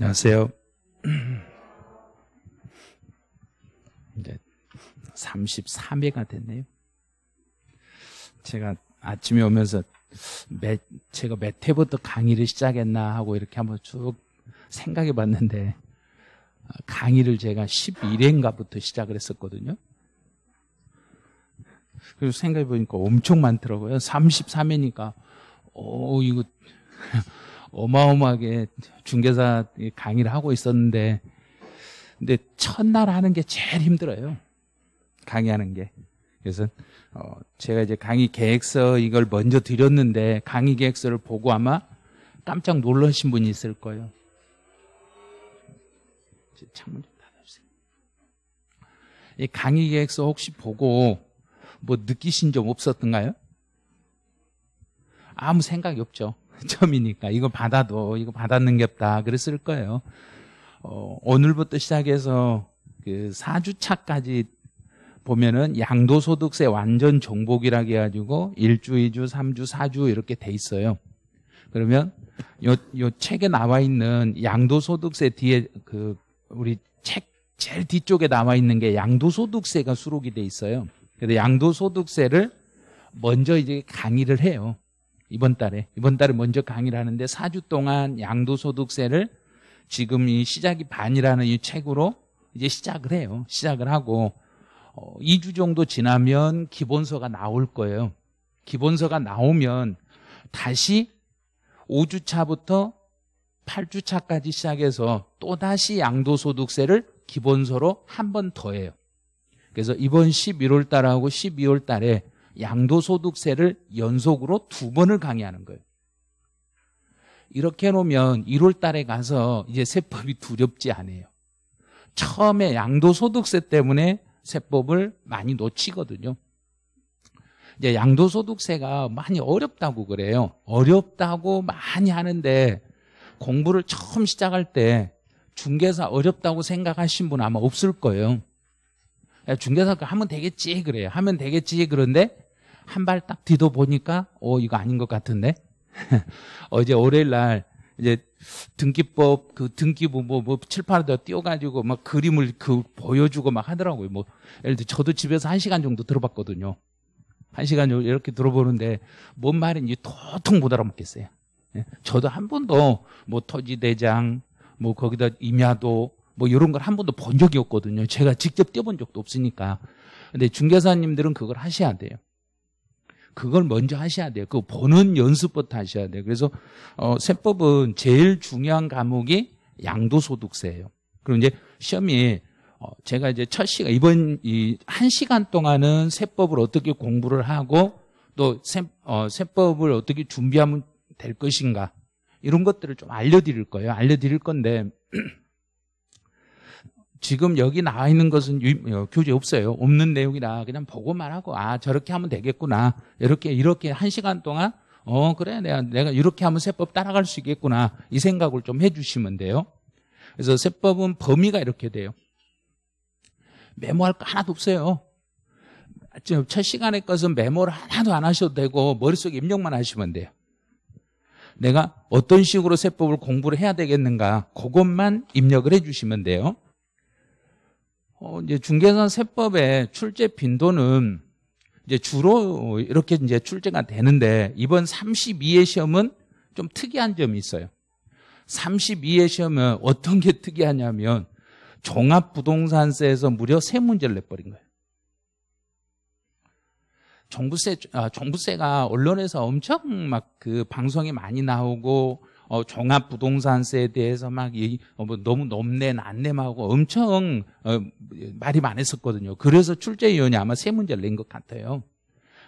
안녕하세요. 이제 33회가 됐네요. 제가 아침에 오면서 매, 제가 몇 회부터 강의를 시작했나 하고 이렇게 한번 쭉 생각해 봤는데 아, 강의를 제가 11회인가부터 시작을 했었거든요. 그리고 생각해 보니까 엄청 많더라고요. 33회니까 오 어, 이거 어마어마하게 중개사 강의를 하고 있었는데 근데 첫날 하는 게 제일 힘들어요. 강의하는 게. 그래서 어 제가 이제 강의 계획서 이걸 먼저 드렸는데 강의 계획서를 보고 아마 깜짝 놀라신 분이 있을 거예요. 창문 좀 닫아주세요. 이 강의 계획서 혹시 보고 뭐 느끼신 점 없었던가요? 아무 생각이 없죠. 점이니까 이거 받아도 이거 받았는 게 없다 그랬을 거예요. 어, 오늘부터 시작해서 그 4주차까지 보면은 양도소득세 완전 정복이라고 해가지고 1주, 2주, 3주, 4주 이렇게 돼 있어요. 그러면 요, 요 책에 나와 있는 양도소득세 뒤에 그 우리 책 제일 뒤쪽에 나와 있는 게 양도소득세가 수록이 돼 있어요. 그래서 양도소득세를 먼저 이제 강의를 해요. 이번 달에 이번 달에 먼저 강의를 하는데 4주 동안 양도소득세를 지금 이 시작이 반이라는 이 책으로 이제 시작을 해요. 시작을 하고 어, 2주 정도 지나면 기본서가 나올 거예요. 기본서가 나오면 다시 5주 차부터 8주 차까지 시작해서 또다시 양도소득세를 기본서로 한 번 더 해요. 그래서 이번 11월 달하고 12월 달에 양도소득세를 연속으로 두 번을 강의하는 거예요. 이렇게 해놓으면 1월 달에 가서 이제 세법이 두렵지 않아요. 처음에 양도소득세 때문에 세법을 많이 놓치거든요. 이제 양도소득세가 많이 어렵다고 그래요. 어렵다고 많이 하는데 공부를 처음 시작할 때 중개사 어렵다고 생각하신 분 아마 없을 거예요. 중개사 하면 되겠지 그래요. 하면 되겠지 그런데 한발딱 뒤도 보니까 어 이거 아닌 것 같은데 어제 월요일 날 이제 등기법 그 등기부 뭐뭐 칠판에다 띄워가지고 막 그림을 그 보여주고 막 하더라고요. 뭐 예를 들어 저도 집에서 한 시간 정도 들어봤거든요. 한 시간 정도 이렇게 들어보는데 뭔 말인지 도통 못 알아먹겠어요. 예. 저도 한 번도 뭐 토지대장 뭐 거기다 임야도 뭐 이런 걸 한 번도 본 적이 없거든요. 제가 직접 띄워본 적도 없으니까. 근데 중개사님들은 그걸 하셔야 돼요. 그걸 먼저 하셔야 돼요. 그 보는 연습부터 하셔야 돼요. 그래서 어, 세법은 제일 중요한 과목이 양도소득세예요. 그럼 이제 시험이 어, 제가 이제 첫 시간 이번 이한 시간 동안은 세법을 어떻게 공부를 하고 또 세, 어, 세법을 어떻게 준비하면 될 것인가 이런 것들을 좀 알려드릴 거예요. 알려드릴 건데 지금 여기 나와 있는 것은 어, 교재 없어요. 없는 내용이라 그냥 보고만 하고 아 저렇게 하면 되겠구나 이렇게 이렇게 한 시간 동안 어 그래 내가 내가 이렇게 하면 세법 따라갈 수 있겠구나 이 생각을 좀 해주시면 돼요. 그래서 세법은 범위가 이렇게 돼요. 메모할 거 하나도 없어요. 첫시간에 것은 메모를 하나도 안 하셔도 되고 머릿속에 입력만 하시면 돼요. 내가 어떤 식으로 세법을 공부를 해야 되겠는가 그것만 입력을 해주시면 돼요. 어, 이제 중개사 세법의 출제 빈도는 이제 주로 이렇게 이제 출제가 되는데 이번 32회 시험은 좀 특이한 점이 있어요. 32회 시험은 어떤 게 특이하냐면 종합부동산세에서 무려 세 문제를 내버린 거예요. 종부세, 아, 종부세가 언론에서 엄청 막 그 방송이 많이 나오고 어, 종합 부동산세에 대해서 막 이, 어, 뭐 너무 넘냄 안내하고 엄청 어, 말이 많았었거든요. 그래서 출제위원이 아마 세 문제를 낸 것 같아요.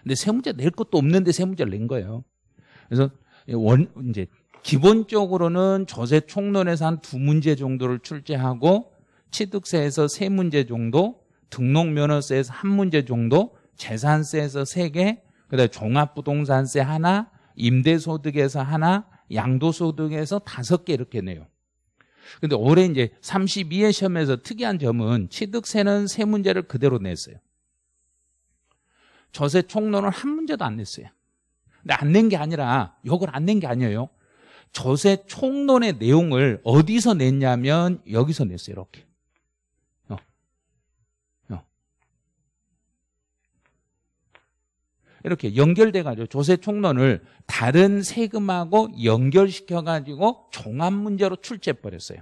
근데 세 문제 낼 것도 없는데 세 문제를 낸 거예요. 그래서 원 이제 기본적으로는 조세 총론에서 한 두 문제 정도를 출제하고 취득세에서 세 문제 정도, 등록면허세에서 한 문제 정도, 재산세에서 세 개, 그다음에 종합부동산세 하나, 임대소득에서 하나, 양도소득에서 다섯 개 이렇게 내요. 근데 올해 이제 32회 시험에서 특이한 점은 취득세는 세 문제를 그대로 냈어요. 저세 총론을 한 문제도 안 냈어요. 근데 안 낸 게 아니라 욕을 안 낸 게 아니에요. 저세 총론의 내용을 어디서 냈냐면 여기서 냈어요. 이렇게. 이렇게 연결돼가지고 조세 총론을 다른 세금하고 연결시켜가지고 종합 문제로 출제해버렸어요.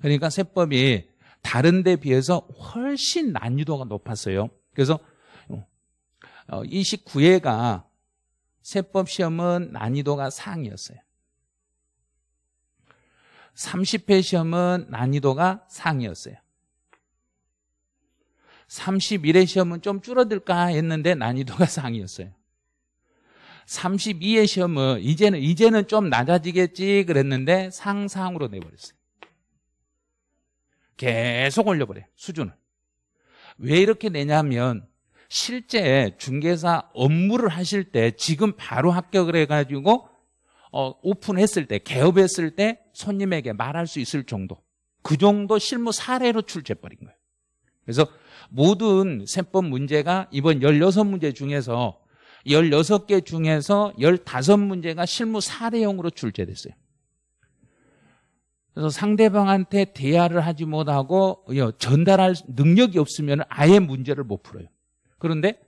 그러니까 세법이 다른 데 비해서 훨씬 난이도가 높았어요. 그래서 29회가 어, 세법 시험은 난이도가 상이었어요. 30회 시험은 난이도가 상이었어요. 31회 시험은 좀 줄어들까 했는데 난이도가 상이었어요. 32회 시험은 이제는 이제는 좀 낮아지겠지 그랬는데 상상으로 내버렸어요. 계속 올려버려 수준을. 왜 이렇게 내냐면 실제 중개사 업무를 하실 때 지금 바로 합격을 해가지고 어, 오픈했을 때 개업했을 때 손님에게 말할 수 있을 정도 그 정도 실무 사례로 출제버린 거예요. 그래서 모든 세법 문제가 이번 16문제 중에서 16개 중에서 15문제가 실무 사례형으로 출제됐어요. 그래서 상대방한테 대화를 하지 못하고 예, 전달할 능력이 없으면 아예 문제를 못 풀어요. 그런데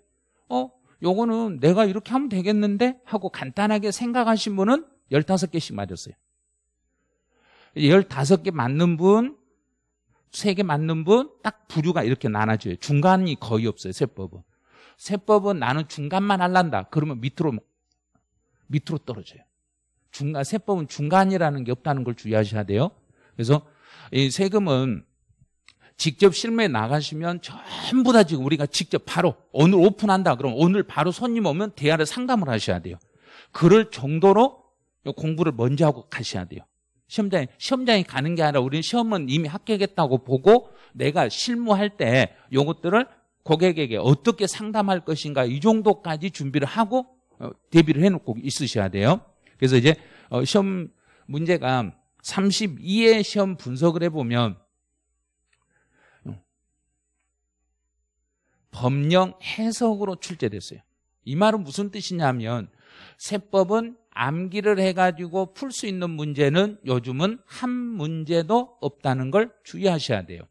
어 요거는 내가 이렇게 하면 되겠는데 하고 간단하게 생각하신 분은 15개씩 맞았어요. 15개 맞는 분 세계 맞는 분 딱 부류가 이렇게 나눠져요. 중간이 거의 없어요. 세법은. 세법은 나는 중간만 할란다. 그러면 밑으로 밑으로 떨어져요. 중간 세법은 중간이라는 게 없다는 걸 주의하셔야 돼요. 그래서 이 세금은 직접 실무에 나가시면 전부 다 지금 우리가 직접 바로 오늘 오픈한다. 그럼 오늘 바로 손님 오면 대화를 상담을 하셔야 돼요. 그럴 정도로 공부를 먼저 하고 가셔야 돼요. 시험장에 시험장에 가는 게 아니라 우리는 시험은 이미 합격했다고 보고 내가 실무할 때 요것들을 고객에게 어떻게 상담할 것인가 이 정도까지 준비를 하고 어, 대비를 해놓고 있으셔야 돼요. 그래서 이제 어, 시험 문제가 3 2회 시험 분석을 해보면 어, 법령 해석으로 출제됐어요. 이 말은 무슨 뜻이냐면 세법은 암기를 해가지고 풀 수 있는 문제는 요즘은 한 문제도 없다는 걸 주의하셔야 돼요.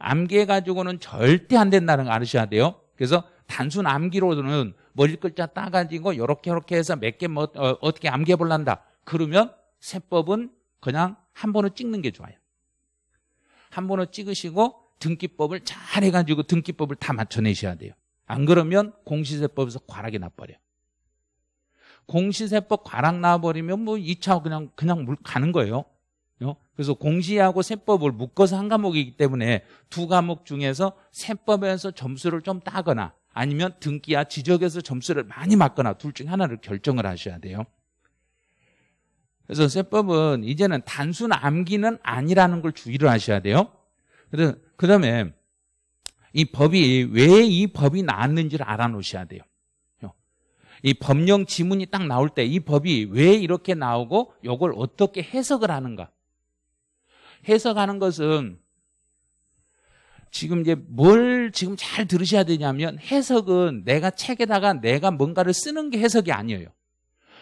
암기해가지고는 절대 안 된다는 걸아셔야 돼요. 그래서 단순 암기로는 머리 글자 따가지고 이렇게 이렇게 해서 몇개 뭐, 어, 떻게 암기해 볼란다. 그러면 세법은 그냥 한 번은 찍는 게 좋아요. 한 번은 찍으시고 등기법을 잘 해가지고 등기법을 다 맞춰내셔야 돼요. 안 그러면 공시세법에서 과락이 나버려요. 공시세법 과락 나와버리면 뭐 2차 그냥 그냥 물 가는 거예요. 어? 그래서 공시하고 세법을 묶어서 한 과목이기 때문에 두 과목 중에서 세법에서 점수를 좀 따거나 아니면 등기와 지적에서 점수를 많이 맞거나 둘 중 하나를 결정을 하셔야 돼요. 그래서 세법은 이제는 단순 암기는 아니라는 걸 주의를 하셔야 돼요. 그 다음에 이 법이 왜 이 법이 나왔는지를 알아놓으셔야 돼요. 이 법령 지문이 딱 나올 때 이 법이 왜 이렇게 나오고 이걸 어떻게 해석을 하는가. 해석하는 것은 지금 이제 뭘 지금 잘 들으셔야 되냐면 해석은 내가 책에다가 내가 뭔가를 쓰는 게 해석이 아니에요.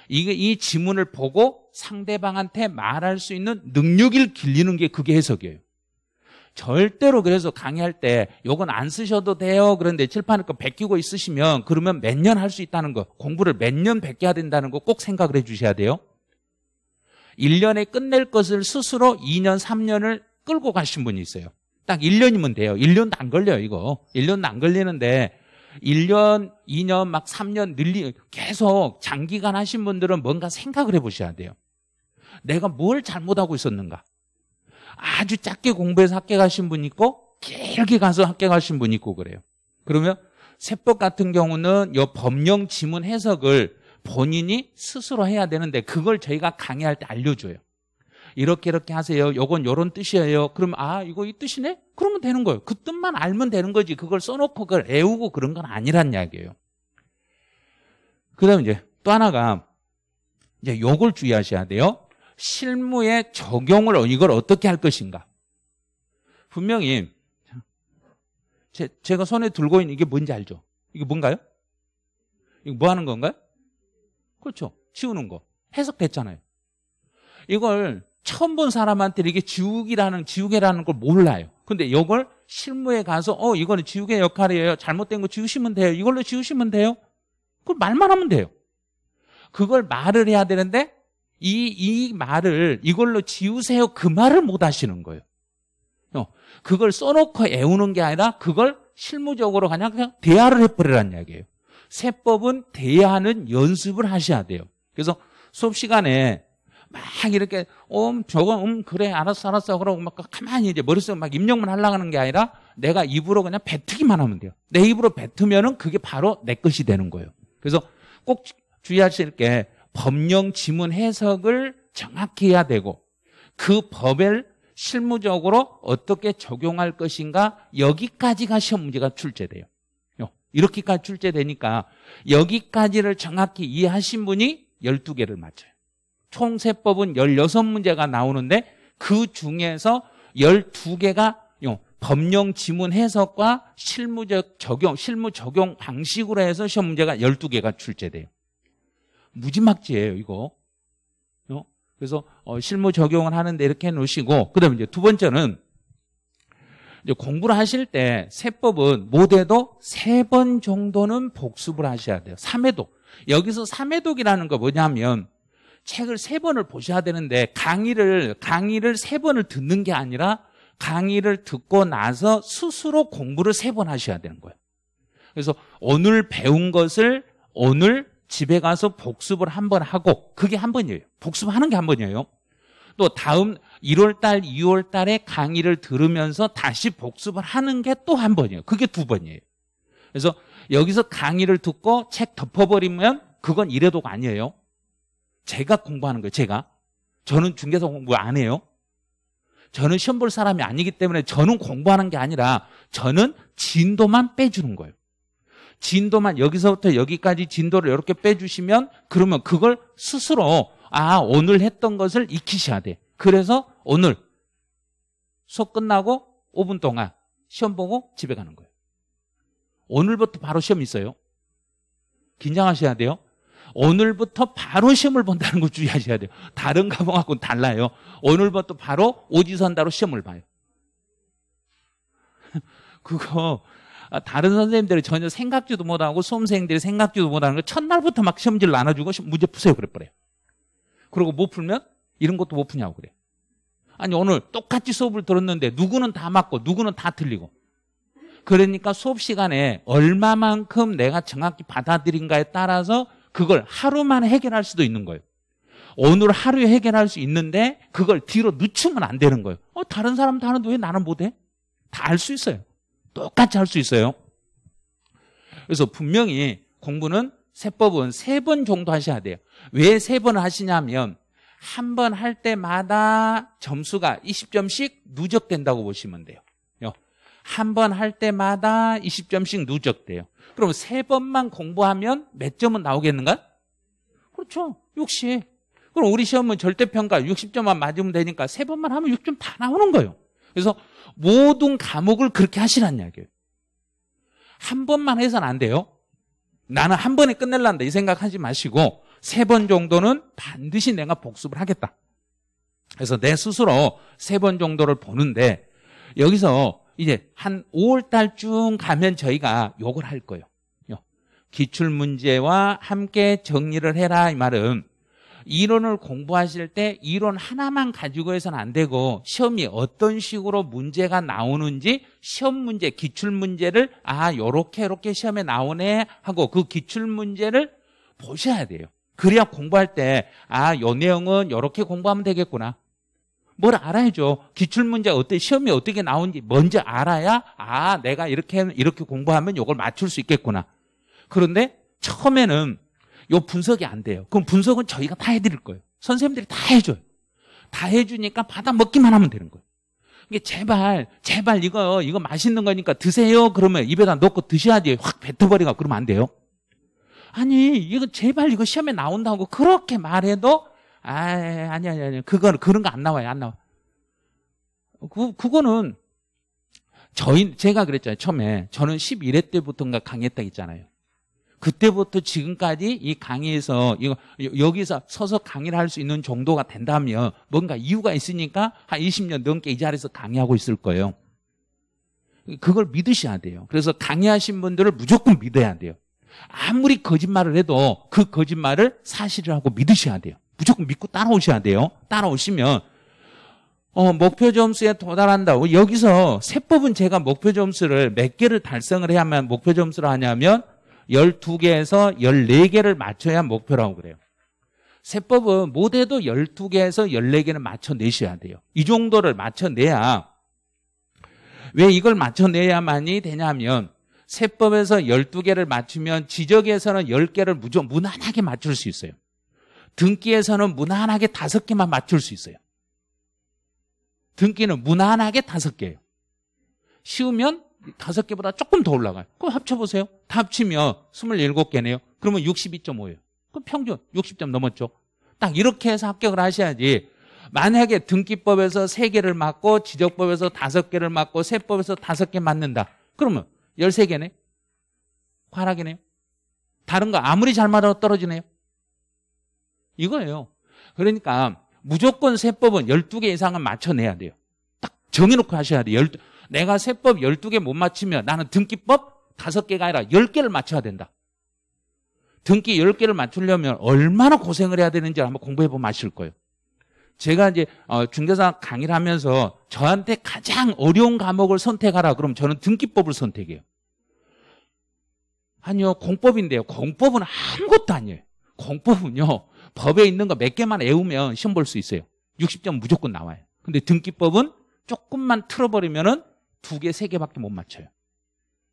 이게 이 지문을 보고 상대방한테 말할 수 있는 능력을 길리는 게 그게 해석이에요. 절대로 그래서 강의할 때 요건 안 쓰셔도 돼요. 그런데 칠판을 거 베끼고 있으시면 그러면 몇 년 할 수 있다는 거 공부를 몇년 베껴야 된다는 거 꼭 생각을 해주셔야 돼요. 1년에 끝낼 것을 스스로 2년, 3년을 끌고 가신 분이 있어요. 딱 1년이면 돼요. 1년도 안 걸려요, 이거. 1년도 안 걸리는데 1년, 2년, 막 3년 늘리 계속 장기간 하신 분들은 뭔가 생각을 해보셔야 돼요. 내가 뭘 잘못하고 있었는가? 아주 작게 공부해서 학교 가신 분 있고 길게 가서 학교 가신 분 있고 그래요. 그러면 세법 같은 경우는 이 법령 지문 해석을 본인이 스스로 해야 되는데 그걸 저희가 강의할 때 알려줘요. 이렇게 이렇게 하세요. 요건 요런 뜻이에요. 그럼 아 이거 이 뜻이네? 그러면 되는 거예요. 그 뜻만 알면 되는 거지. 그걸 써놓고 그걸 외우고 그런 건 아니란 이야기예요. 그다음 이제 또 하나가 이제 요걸 주의하셔야 돼요. 실무에 적용을 이걸 어떻게 할 것인가? 분명히 제, 제가 손에 들고 있는 이게 뭔지 알죠? 이게 뭔가요? 이거 뭐 하는 건가요? 그렇죠. 지우는 거. 해석됐잖아요. 이걸 처음 본 사람한테 이게 지우기라는 지우개라는 걸 몰라요. 근데 이걸 실무에 가서 어 이거는 지우개 역할이에요. 잘못된 거 지우시면 돼요. 이걸로 지우시면 돼요. 그걸 말만 하면 돼요. 그걸 말을 해야 되는데 이, 이 말을 이걸로 지우세요. 그 말을 못 하시는 거예요. 어, 그걸 써놓고 애우는 게 아니라 그걸 실무적으로 그냥, 그냥 대화를 해버리라는 이야기예요. 세법은 대화하는 연습을 하셔야 돼요. 그래서 수업 시간에 막 이렇게 어, 음 저거 음 그래 알았어 알았어 그러고 막 가만히 이제 머릿속에 막 입력만 하려고 하 는게 아니라 내가 입으로 그냥 뱉기만 하면 돼요. 내 입으로 뱉으면은 그게 바로 내 것이 되는 거예요. 그래서 꼭 주의하실 게 법령 지문 해석을 정확히 해야 되고 그 법을 실무적으로 어떻게 적용할 것인가 여기까지가 시험 문제가 출제돼요. 이렇게까지 출제되니까 여기까지를 정확히 이해하신 분이 12개를 맞춰요. 총 세법은 16문제가 나오는데 그 중에서 12개가 법령 지문 해석과 실무적 적용, 실무 적용 방식으로 해서 시험 문제가 12개가 출제돼요. 무지막지예요, 이거. 어? 그래서 어, 실무 적용을 하는데 이렇게 해 놓으시고 그다음에 이제 두 번째는 이제 공부를 하실 때 세법은 못해도 세 번 정도는 복습을 하셔야 돼요. 3회독. 여기서 3회독이라는 거 뭐냐면 책을 세 번을 보셔야 되는데 강의를 강의를 세 번을 듣는 게 아니라 강의를 듣고 나서 스스로 공부를 세 번 하셔야 되는 거예요. 그래서 오늘 배운 것을 오늘 집에 가서 복습을 한 번 하고 그게 한 번이에요. 복습하는 게 한 번이에요. 또 다음 1월 달, 2월 달에 강의를 들으면서 다시 복습을 하는 게 또 한 번이에요. 그게 두 번이에요. 그래서 여기서 강의를 듣고 책 덮어버리면 그건 이래도가 아니에요. 제가 공부하는 거예요, 제가. 저는 중개사 공부 안 해요. 저는 시험 볼 사람이 아니기 때문에 저는 공부하는 게 아니라 저는 진도만 빼주는 거예요. 진도만 여기서부터 여기까지 진도를 이렇게 빼주시면 그러면 그걸 스스로 아 오늘 했던 것을 익히셔야 돼. 그래서 오늘 수업 끝나고 5분 동안 시험 보고 집에 가는 거예요. 오늘부터 바로 시험 있어요. 긴장하셔야 돼요. 오늘부터 바로 시험을 본다는 거 주의하셔야 돼요. 다른 과목하고는 달라요. 오늘부터 바로 오지선다로 시험을 봐요. 그거 아, 다른 선생님들이 전혀 생각지도 못하고 수험생들이 생각지도 못하는 걸 첫날부터 막 시험지를 나눠주고 문제 푸세요 그랬버려요. 그리고 못 풀면 이런 것도 못 푸냐고 그래. 아니 오늘 똑같이 수업을 들었는데 누구는 다 맞고 누구는 다 틀리고 그러니까 수업 시간에 얼마만큼 내가 정확히 받아들인가에 따라서 그걸 하루만 해결할 수도 있는 거예요. 오늘 하루에 해결할 수 있는데 그걸 뒤로 늦추면 안 되는 거예요. 어, 다른 사람 다 하는데 왜 나는 못해? 다 알 수 있어요. 똑같이 할 수 있어요. 그래서 분명히 공부는 세법은 세 번 정도 하셔야 돼요. 왜 세번을 하시냐면 한 번 할 때마다 점수가 20점씩 누적된다고 보시면 돼요. 한 번 할 때마다 20점씩 누적돼요. 그럼 세 번만 공부하면 몇 점은 나오겠는가? 그렇죠. 60. 그럼 우리 시험은 절대평가 60점만 맞으면 되니까 세 번만 하면 6점 다 나오는 거예요. 그래서 모든 과목을 그렇게 하시란 이야기예요. 한 번만 해서는 안 돼요. 나는 한 번에 끝낼란다 이 생각하지 마시고 세 번 정도는 반드시 내가 복습을 하겠다. 그래서 내 스스로 세 번 정도를 보는데 여기서 이제 한 5월 달쯤 가면 저희가 욕을 할 거예요. 기출 문제와 함께 정리를 해라 이 말은 이론을 공부하실 때 이론 하나만 가지고 해서는 안 되고 시험이 어떤 식으로 문제가 나오는지 시험 문제, 기출 문제를 아, 요렇게 요렇게 시험에 나오네 하고 그 기출 문제를 보셔야 돼요. 그래야 공부할 때 아, 요 내용은 요렇게 공부하면 되겠구나. 뭘 알아야죠. 기출 문제 어때 시험이 어떻게 나오는지 먼저 알아야 아, 내가 이렇게 이렇게 공부하면 요걸 맞출 수 있겠구나. 그런데 처음에는 요 분석이 안 돼요. 그럼 분석은 저희가 다 해드릴 거예요. 선생님들이 다 해줘요. 다 해주니까 받아 먹기만 하면 되는 거예요. 이게 제발, 제발 이거, 이거 맛있는 거니까 드세요. 그러면 입에다 넣고 드셔야 돼요. 확 뱉어버리고 그러면 안 돼요. 아니, 이거 제발 이거 시험에 나온다고 그렇게 말해도, 아, 아니, 아니, 아니. 그건 그런 거 안 나와요. 안 나와. 그, 그거는 저희 제가 그랬잖아요 처음에 저는 11회 때부터인가 강의했다 했잖아요 그때부터 지금까지 이 강의에서 이거 여기서 서서 강의를 할 수 있는 정도가 된다면 뭔가 이유가 있으니까 한 20년 넘게 이 자리에서 강의하고 있을 거예요. 그걸 믿으셔야 돼요. 그래서 강의하신 분들을 무조건 믿어야 돼요. 아무리 거짓말을 해도 그 거짓말을 사실이라고 믿으셔야 돼요. 무조건 믿고 따라오셔야 돼요. 따라오시면 어, 목표 점수에 도달한다. 고 여기서 세법은 제가 목표 점수를 몇 개를 달성을 해야만 목표 점수를 하냐면 12개에서 14개를 맞춰야 목표라고 그래요. 세법은 못해도 12개에서 14개는 맞춰내셔야 돼요. 이 정도를 맞춰내야 왜 이걸 맞춰내야만이 되냐면 세법에서 12개를 맞추면 지적에서는 10개를 무조 무난하게 맞출 수 있어요. 등기에서는 무난하게 5개만 맞출 수 있어요. 등기는 무난하게 5개예요. 쉬우면 다섯 개보다 조금 더 올라가요. 그럼 합쳐보세요. 다 합치면 27개네요. 그러면 62.5예요. 그럼 평균 60점 넘었죠. 딱 이렇게 해서 합격을 하셔야지 만약에 등기법에서 3개를 맞고 지적법에서 5 개를 맞고 세법에서 5개 맞는다. 그러면 13개네. 과락이네요. 다른 거 아무리 잘 맞아도 떨어지네요. 이거예요. 그러니까 무조건 세법은 12개 이상은 맞춰내야 돼요. 딱 정해놓고 하셔야 돼요. 12... 내가 세법 12개 못 맞추면 나는 등기법 5개가 아니라 10개를 맞춰야 된다. 등기 10개를 맞추려면 얼마나 고생을 해야 되는지 한번 공부해보면 아실 거예요. 제가 이제 어, 중대사 강의를 하면서 저한테 가장 어려운 과목을 선택하라 그러면 저는 등기법을 선택해요. 아니요, 공법인데요. 공법은 아무것도 아니에요. 공법은요, 법에 있는 거 몇 개만 외우면 시험 볼 수 있어요. 60점 무조건 나와요. 근데 등기법은 조금만 틀어버리면은 두 개, 세 개밖에 못 맞춰요.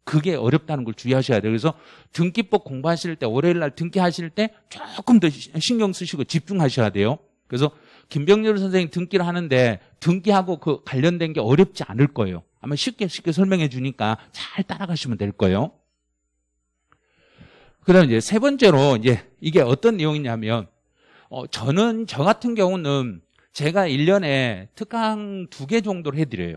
그게 어렵다는 걸 주의하셔야 돼요. 그래서 등기법 공부하실 때, 월요일 날 등기하실 때 조금 더 신경 쓰시고 집중하셔야 돼요. 그래서 김병렬 선생님 등기를 하는데 등기하고 그 관련된 게 어렵지 않을 거예요. 아마 쉽게 쉽게 설명해 주니까 잘 따라가시면 될 거예요. 그다음 이제 세 번째로 이제 이게 어떤 내용이냐면 어 저는 저 같은 경우는 제가 1년에 특강 두 개 정도를 해 드려요.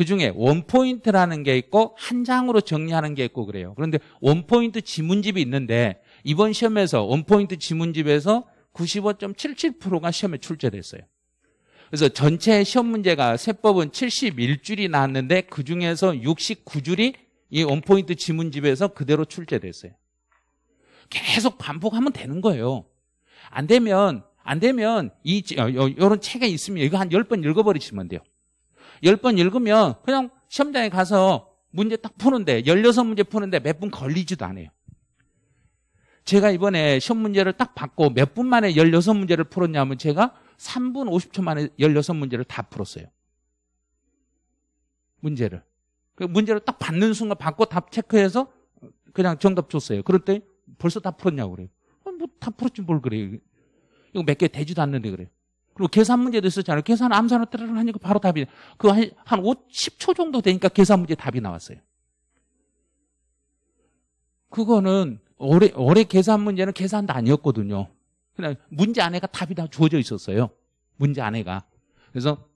그중에 원포인트라는 게 있고 한 장으로 정리하는 게 있고 그래요. 그런데 원포인트 지문집이 있는데 이번 시험에서 원포인트 지문집에서 95.77%가 시험에 출제됐어요. 그래서 전체 시험 문제가 세법은 71줄이 나왔는데 그중에서 69줄이 이 원포인트 지문집에서 그대로 출제됐어요. 계속 반복하면 되는 거예요. 안 되면 안 되면 이요런 어, 어, 책에 있으면 이거 한 10번 읽어버리시면 돼요. 10번 읽으면 그냥 시험장에 가서 문제 딱 푸는데 16문제 푸는데 몇 분 걸리지도 않아요. 제가 이번에 시험 문제를 딱 받고 몇 분 만에 16문제를 풀었냐면 제가 3분 50초 만에 16문제를 다 풀었어요. 문제를. 그 문제를 딱 받는 순간 받고 답 체크해서 그냥 정답 줬어요. 그럴 때 벌써 다 풀었냐고 그래요. 어, 뭐다 풀었지 뭘 그래요. 이거 몇 개 되지도 않는데 그래요. 그리고 계산 문제도 있었잖아요. 계산 암산어 따라 하니까 바로 답이 그 한 한 5, 10초 정도 되니까 계산 문제 답이 나왔어요. 그거는 올해 올해 계산 문제는 계산도 아니었거든요. 그냥 문제 안에가 답이 다 주어져 있었어요. 문제 안에가. 그래서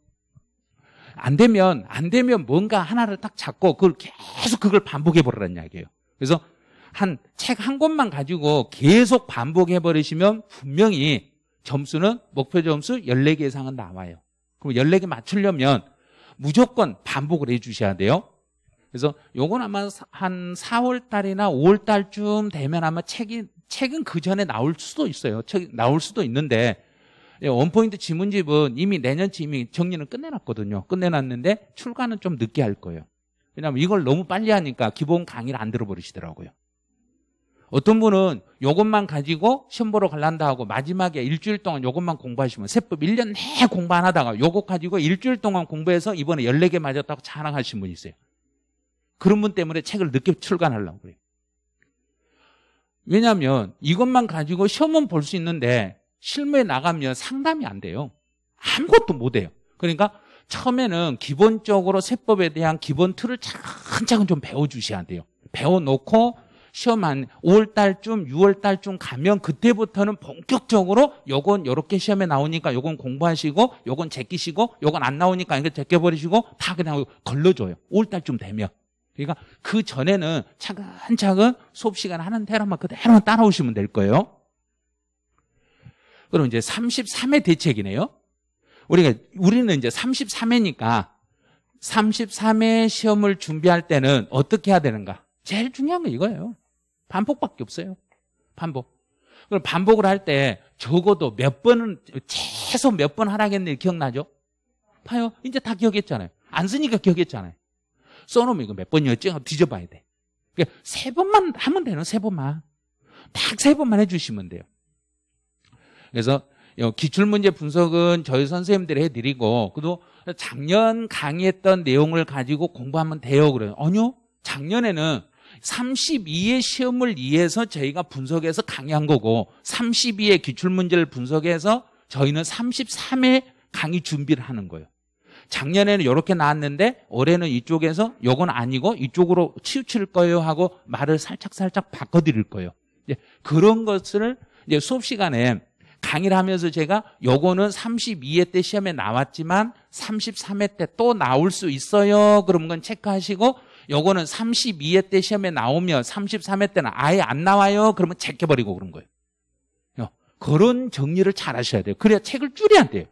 안 되면 안 되면 뭔가 하나를 딱 잡고 그걸 계속 그걸 반복해 버리라는 이야기예요. 그래서 한 책한 한 권만 가지고 계속 반복해 버리시면 분명히 점수는 목표 점수 14개 이상은 남아요. 그럼 14개 맞추려면 무조건 반복을 해주셔야 돼요. 그래서 요건 아마 한 4월 달이나 5월 달쯤 되면 아마 책이 책은 그 전에 나올 수도 있어요. 책 나올 수도 있는데 예, 원포인트 지문집은 이미 내년쯤 이미 정리는 끝내놨거든요. 끝내놨는데 출간은 좀 늦게 할 거예요. 왜냐하면 이걸 너무 빨리 하니까 기본 강의를 안 들어버리시더라고요. 어떤 분은 요것만 가지고 시험 보러 갈란다 하고 마지막에 일주일 동안 요것만 공부하시면 세법 1년 내 공부 안 하다가 요거 가지고 일주일 동안 공부해서 이번에 14개 맞았다고 자랑하신 분이 있어요. 그런 분 때문에 책을 늦게 출간하려고 그래요. 왜냐하면 이것만 가지고 시험은 볼 수 있는데 실무에 나가면 상담이 안 돼요. 아무것도 못 해요. 그러니까 처음에는 기본적으로 세법에 대한 기본 틀을 차근차근 좀 배워주셔야 돼요. 배워놓고 시험 한 5월 달쯤, 6월 달쯤 가면 그때부터는 본격적으로 요건 요렇게 시험에 나오니까 요건 공부하시고 요건 제끼시고 요건 안 나오니까 이거 제껴버리시고 다 그냥 걸러줘요. 5월 달쯤 되면. 그러니까 그 전에는 차근차근 수업 시간 하는 대로만 그대로만 따라오시면 될 거예요. 그럼 이제 33회 대책이네요. 우리가 우리는 이제 33회니까 33회 시험을 준비할 때는 어떻게 해야 되는가? 제일 중요한 거 이거예요. 반복밖에 없어요. 반복. 그럼 반복을 할 때 적어도 몇 번은 최소 몇 번 하라겠는데 기억나죠? 봐요. 이제 다 기억했잖아요. 안 쓰니까 기억했잖아요. 써놓으면 이거 몇 번이었지? 뒤져봐야 돼. 그러니까 세 번만 하면 되는 세 번만. 딱 세 번만 해주시면 돼요. 그래서 기출문제 분석은 저희 선생님들이 해드리고 그도 작년 강의했던 내용을 가지고 공부하면 돼요 그래요. 아니요. 작년에는 32의 시험을 이해서 저희가 분석해서 강의한 거고 32의 기출문제를 분석해서 저희는 33의 강의 준비를 하는 거예요. 작년에는 이렇게 나왔는데 올해는 이쪽에서 이건 아니고 이쪽으로 치우칠 거예요 하고 말을 살짝살짝 바꿔드릴 거예요. 이 그런 것을 이제 수업 시간에 강의를 하면서 제가 요거는 32회 때 시험에 나왔지만 33회 때 또 나올 수 있어요. 그런 건 체크하시고 요거는 32회 때 시험에 나오면 33회 때는 아예 안 나와요. 그러면 제껴버리고 그런 거예요. 어, 그런 정리를 잘 하셔야 돼요. 그래야 책을 줄이 안 돼요.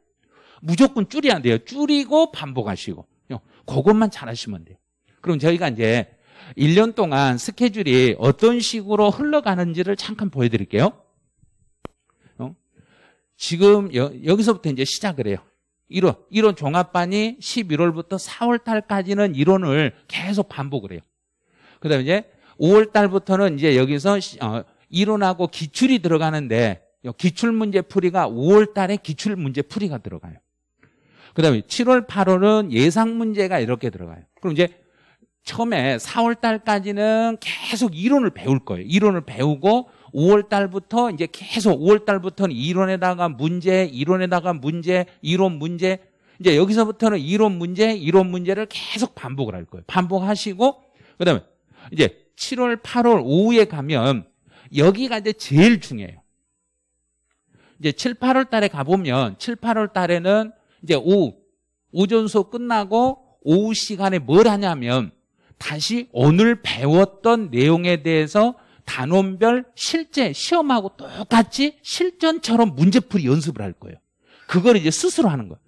무조건 줄이 안 돼요. 줄이고 반복하시고. 어, 그것만 잘 하시면 돼요. 그럼 저희가 이제 1년 동안 스케줄이 어떤 식으로 흘러가는지를 잠깐 보여드릴게요. 어, 지금 여, 기서부터 이제 시작을 해요. 이론, 이론 종합반이 11월부터 4월 달까지는 이론을 계속 반복을 해요. 그 다음에 이제 5월 달부터는 이제 여기서 어, 이론하고 기출이 들어가는데 기출 문제 풀이가 5월 달에 기출 문제 풀이가 들어가요. 그 다음에 7월, 8월은 예상 문제가 이렇게 들어가요. 그럼 이제 처음에 4월 달까지는 계속 이론을 배울 거예요. 이론을 배우고 5월 달부터 이제 계속 5월 달부터는 이론에다가 문제, 이론에다가 문제, 이론 문제. 이제 여기서부터는 이론 문제, 이론 문제를 계속 반복을 할 거예요. 반복하시고 그다음에 이제 7월, 8월 오후에 가면 여기가 이제 제일 중요해요. 이제 7, 8월 달에 가보면 7, 8월 달에는 이제 오후, 오전 수업 끝나고 오후 시간에 뭘 하냐면 다시 오늘 배웠던 내용에 대해서 단원별 실제 시험하고 똑같이 실전처럼 문제풀이 연습을 할 거예요. 그걸 이제 스스로 하는 거예요.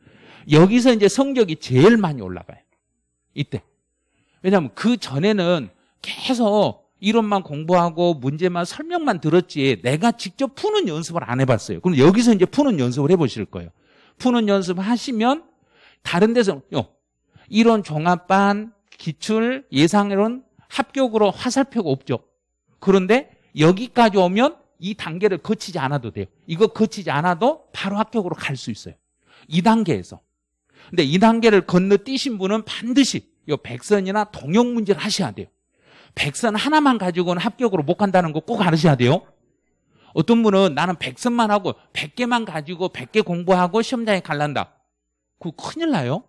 여기서 이제 성적이 제일 많이 올라가요. 이때. 왜냐하면 그 전에는 계속 이론만 공부하고 문제만 설명만 들었지 내가 직접 푸는 연습을 안 해봤어요. 그럼 여기서 이제 푸는 연습을 해보실 거예요. 푸는 연습 하시면 다른 데서 요 이론 종합반, 기출, 예상이론 합격으로 화살표가 없죠. 그런데 여기까지 오면 이 단계를 거치지 않아도 돼요. 이거 거치지 않아도 바로 합격으로 갈 수 있어요. 이단계에서 근데 이단계를 건너뛰신 분은 반드시 이 백선이나 동역 문제를 하셔야 돼요. 백선 하나만 가지고는 합격으로 못 간다는 거 꼭 알으셔야 돼요. 어떤 분은 나는 백선만 하고 백개만 가지고 백 개 공부하고 시험장에 갈란다. 그거 큰일 나요.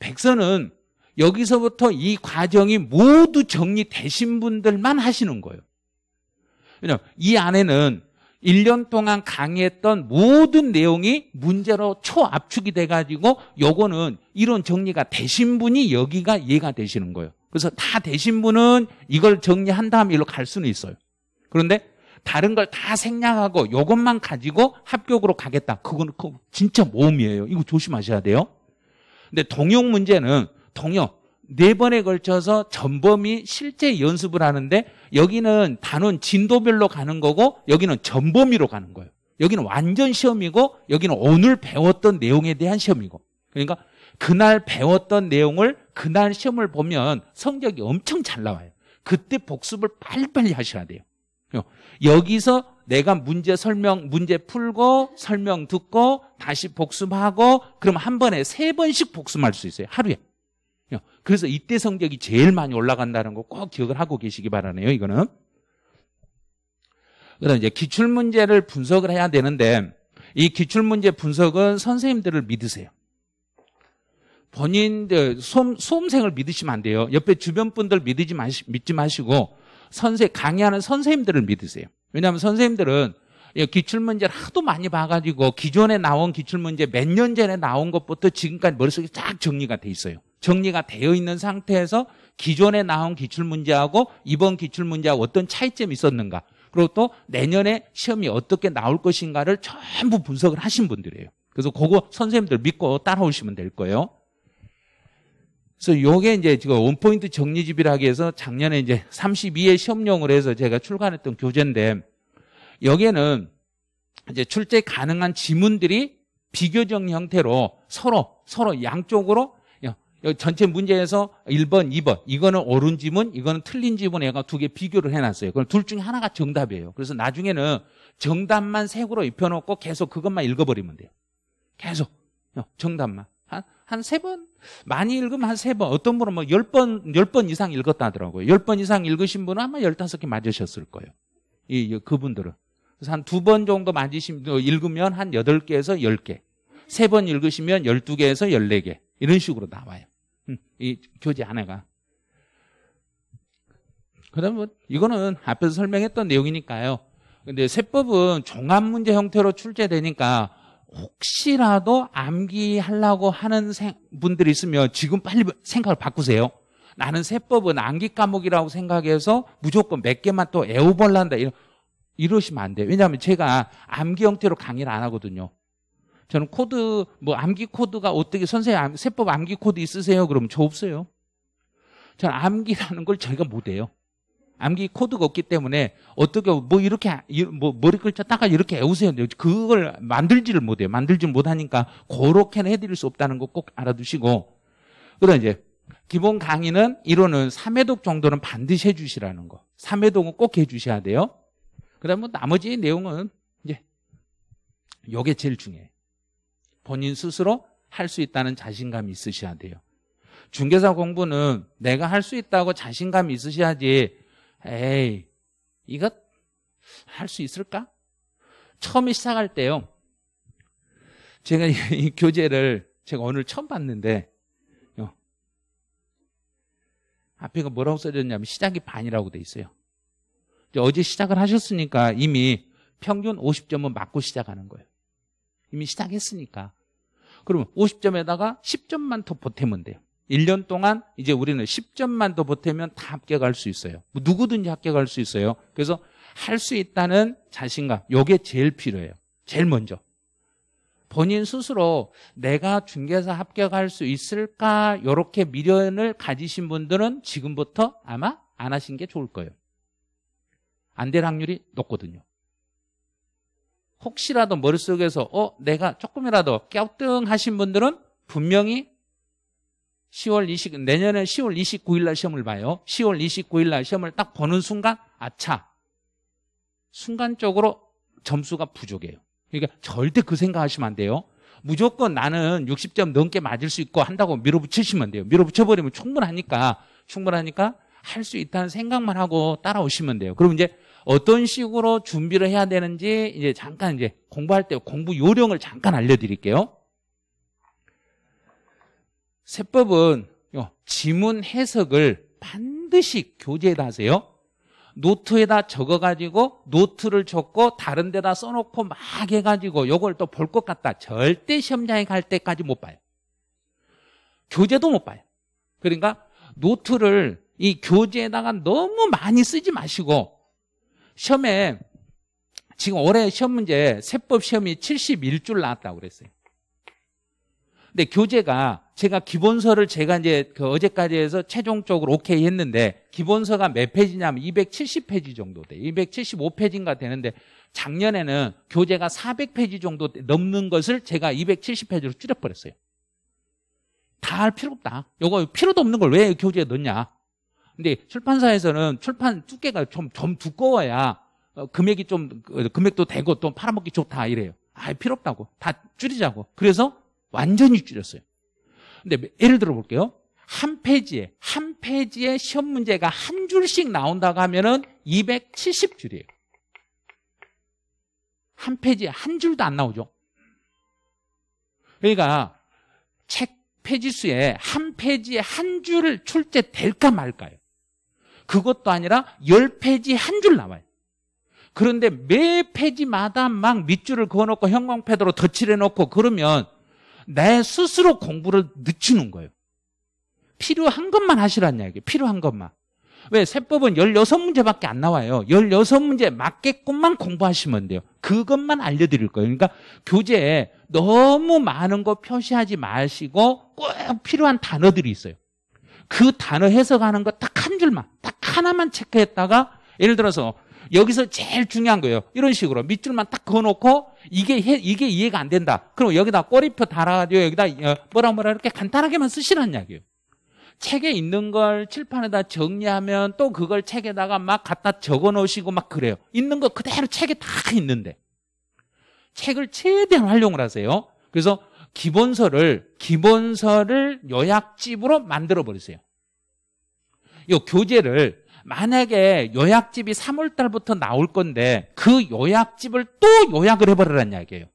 백선은 여기서부터 이 과정이 모두 정리되신 분들만 하시는 거예요. 왜냐하면 이 안에는 1년 동안 강의했던 모든 내용이 문제로 초압축이 돼가지고 요거는 이런 정리가 되신 분이 여기가 이해가 되시는 거예요. 그래서 다 되신 분은 이걸 정리한 다음에 일로 갈 수는 있어요. 그런데 다른 걸 다 생략하고 요것만 가지고 합격으로 가겠다. 그건 그 진짜 모험이에요. 이거 조심하셔야 돼요. 근데 동용 문제는 동요 네 번에 걸쳐서 전범이 실제 연습을 하는데 여기는 단원 진도별로 가는 거고 여기는 전범위로 가는 거예요. 여기는 완전 시험이고 여기는 오늘 배웠던 내용에 대한 시험이고 그러니까 그날 배웠던 내용을 그날 시험을 보면 성적이 엄청 잘 나와요. 그때 복습을 빨리빨리 하셔야 돼요. 여기서 내가 문제 설명, 문제 풀고 설명 듣고 다시 복습하고 그럼 한 번에 세 번씩 복습할 수 있어요. 하루에. 그래서 이때 성적이 제일 많이 올라간다는 거 꼭 기억을 하고 계시기 바라네요. 이거는. 그다음 이제 기출 문제를 분석을 해야 되는데 이 기출 문제 분석은 선생님들을 믿으세요. 본인들 수험, 수험생을 믿으시면 안 돼요. 옆에 주변 분들 믿지 마시, 믿지 마시고 선생 강의하는 선생님들을 믿으세요. 왜냐하면 선생님들은 기출문제를 하도 많이 봐가지고 기존에 나온 기출문제 몇 년 전에 나온 것부터 지금까지 머릿속에 쫙 정리가 돼 있어요. 정리가 되어 있는 상태에서 기존에 나온 기출문제하고 이번 기출문제하고 어떤 차이점이 있었는가 그리고 또 내년에 시험이 어떻게 나올 것인가를 전부 분석을 하신 분들이에요 그래서 그거 선생님들 믿고 따라오시면 될 거예요 그래서 요게 이제 지금 원포인트 정리집이라기 위 해서 작년에 이제 32회 시험용으로 해서 제가 출간했던 교재인데 여기에는 이제 출제 가능한 지문들이 비교적 형태로 서로 서로 양쪽으로 전체 문제에서 1번, 2번 이거는 옳은 지문, 이거는 틀린 지문 얘가 두 개 비교를 해놨어요. 그럼 둘 중에 하나가 정답이에요. 그래서 나중에는 정답만 색으로 입혀놓고 계속 그것만 읽어버리면 돼요. 계속 정답만 한 한 세 번 많이 읽으면 한 세번 어떤 분은 뭐0번열 번 이상 읽었다 하더라고요. 1 0번 이상 읽으신 분은 아마 1 5개 맞으셨을 거예요. 이, 이 그분들은 그래서 한두 번 정도 맞으시면 어, 읽으면 한8 개에서 1 0개세 번 읽으시면 1 2 개에서 1 4개 이런 식으로 나와요. 음, 이 교재 하나가. 그다음 에 뭐 이거는 앞에서 설명했던 내용이니까요. 근데 세법은 종합 문제 형태로 출제되니까 혹시라도 암기하려고 하는 분들이 있으면 지금 빨리 생각을 바꾸세요. 나는 세법은 암기 과목이라고 생각해서 무조건 몇 개만 또애워벌란다 이러시면 안 돼요. 왜냐하면 제가 암기 형태로 강의를 안 하거든요. 저는 코드 뭐 암기 코드가 어떻게 선생님 세법 암기 코드 있으세요? 그럼 저 없어요. 저는 암기라는 걸 저희가 못해요. 암기 코드가 없기 때문에 어떻게 뭐 이렇게 뭐 머리 글자 따가 이렇게 외우세요. 그걸 만들지를 못해요. 만들지 못하니까 그렇게는 해드릴 수 없다는 거 꼭 알아두시고 그럼 이제 기본 강의는 이론은 3회독 정도는 반드시 해주시라는 거. 3회독은 꼭 해주셔야 돼요. 그 다음에 뭐 나머지 내용은 이제 요게 제일 중요해. 본인 스스로 할 수 있다는 자신감이 있으셔야 돼요. 중개사 공부는 내가 할 수 있다고 자신감이 있으셔야지 에이 이것 할 수 있을까? 처음에 시작할 때요. 제가 이 교재를 제가 오늘 처음 봤는데 어, 앞에 가 그 뭐라고 써졌냐면 시작이 반이라고 돼 있어요. 어제 시작을 하셨으니까 이미 평균 50점은 맞고 시작하는 거예요. 이미 시작했으니까. 그러면 50점에다가 10점만 더 보태면 돼요. 1년 동안 이제 우리는 10점만 더 보태면 다 합격할 수 있어요. 뭐 누구든지 합격할 수 있어요. 그래서 할 수 있다는 자신감, 요게 제일 필요해요. 제일 먼저. 본인 스스로 내가 중개사 합격할 수 있을까 이렇게 미련을 가지신 분들은 지금부터 아마 안 하신 게 좋을 거예요. 안 될 확률이 높거든요. 혹시라도 머릿속에서 어 내가 조금이라도 갸우뚱하신 분들은 분명히 10월 20 내년에 10월 29일 날 시험을 봐요. 10월 29일 날 시험을 딱 보는 순간 아차. 순간적으로 점수가 부족해요. 그러니까 절대 그 생각하시면 안 돼요. 무조건 나는 60점 넘게 맞을 수 있고 한다고 밀어붙이시면 돼요. 밀어붙여버리면 충분하니까 충분하니까 할수 있다는 생각만 하고 따라오시면 돼요. 그럼 이제 어떤 식으로 준비를 해야 되는지 이제 잠깐 이제 공부할 때 공부 요령을 잠깐 알려드릴게요. 세법은 지문 해석을 반드시 교재에다 하세요. 노트에다 적어가지고 노트를 적고 다른 데다 써놓고 막 해가지고 이걸또 볼 것 같다. 절대 시험장에 갈 때까지 못 봐요. 교재도 못 봐요. 그러니까 노트를 이 교재에다가 너무 많이 쓰지 마시고 시험에 지금 올해 시험 문제 세법 시험이 71줄 나왔다고 그랬어요. 근데 교재가 제가 기본서를 제가 이제 그 어제까지 해서 최종적으로 오케이 했는데 기본서가 몇 페이지냐면 270페이지 정도 돼. 275페이지인가 되는데 작년에는 교재가 400페이지 정도 넘는 것을 제가 270페이지로 줄여버렸어요. 다 할 필요 없다. 이거 필요도 없는 걸 왜 교재에 넣냐? 근데 출판사에서는 출판 두께가 좀, 좀 두꺼워야 어, 금액이 좀, 어, 금액도 되고 또 팔아먹기 좋다 이래요. 아, 필요 없다고. 다 줄이자고. 그래서 완전히 줄였어요. 근데 예를 들어 볼게요. 한 페이지에, 한 페이지에 시험 문제가 한 줄씩 나온다고 하면은 270줄이에요. 한 페이지에 한 줄도 안 나오죠. 그러니까 책 페이지 수에 한 페이지에 한 줄을 출제될까 말까요? 그것도 아니라 10페이지 한 줄나와요 그런데 매 페이지마다 막 밑줄을 그어놓고 형광패드로 덧칠해놓고 그러면 내 스스로 공부를 늦추는 거예요. 필요한 것만 하시라는 이야기 필요한 것만. 왜? 세법은 16문제밖에 안 나와요. 16문제 맞게끔만 공부하시면 돼요. 그것만 알려드릴 거예요. 그러니까 교재에 너무 많은 거 표시하지 마시고 꼭 필요한 단어들이 있어요. 그 단어 해석하는 거 딱 한 줄만, 딱 하나만 체크했다가 예를 들어서 여기서 제일 중요한 거예요. 이런 식으로 밑줄만 딱 그어놓고 이게 해, 이게 이해가 안 된다. 그럼 여기다 꼬리표 달아가지고 여기다 어, 뭐라 뭐라 이렇게 간단하게만 쓰시라는 이야기예요. 책에 있는 걸 칠판에다 정리하면 또 그걸 책에다가 막 갖다 적어 놓으시고 막 그래요. 있는 거 그대로 책에 다 있는데 책을 최대한 활용을 하세요. 그래서 기본서를 기본서를 요약집으로 만들어 버리세요. 요 교재를 만약에 요약집이 3월 달부터 나올 건데 그 요약집을 또 요약을 해버리라는 이야기예요.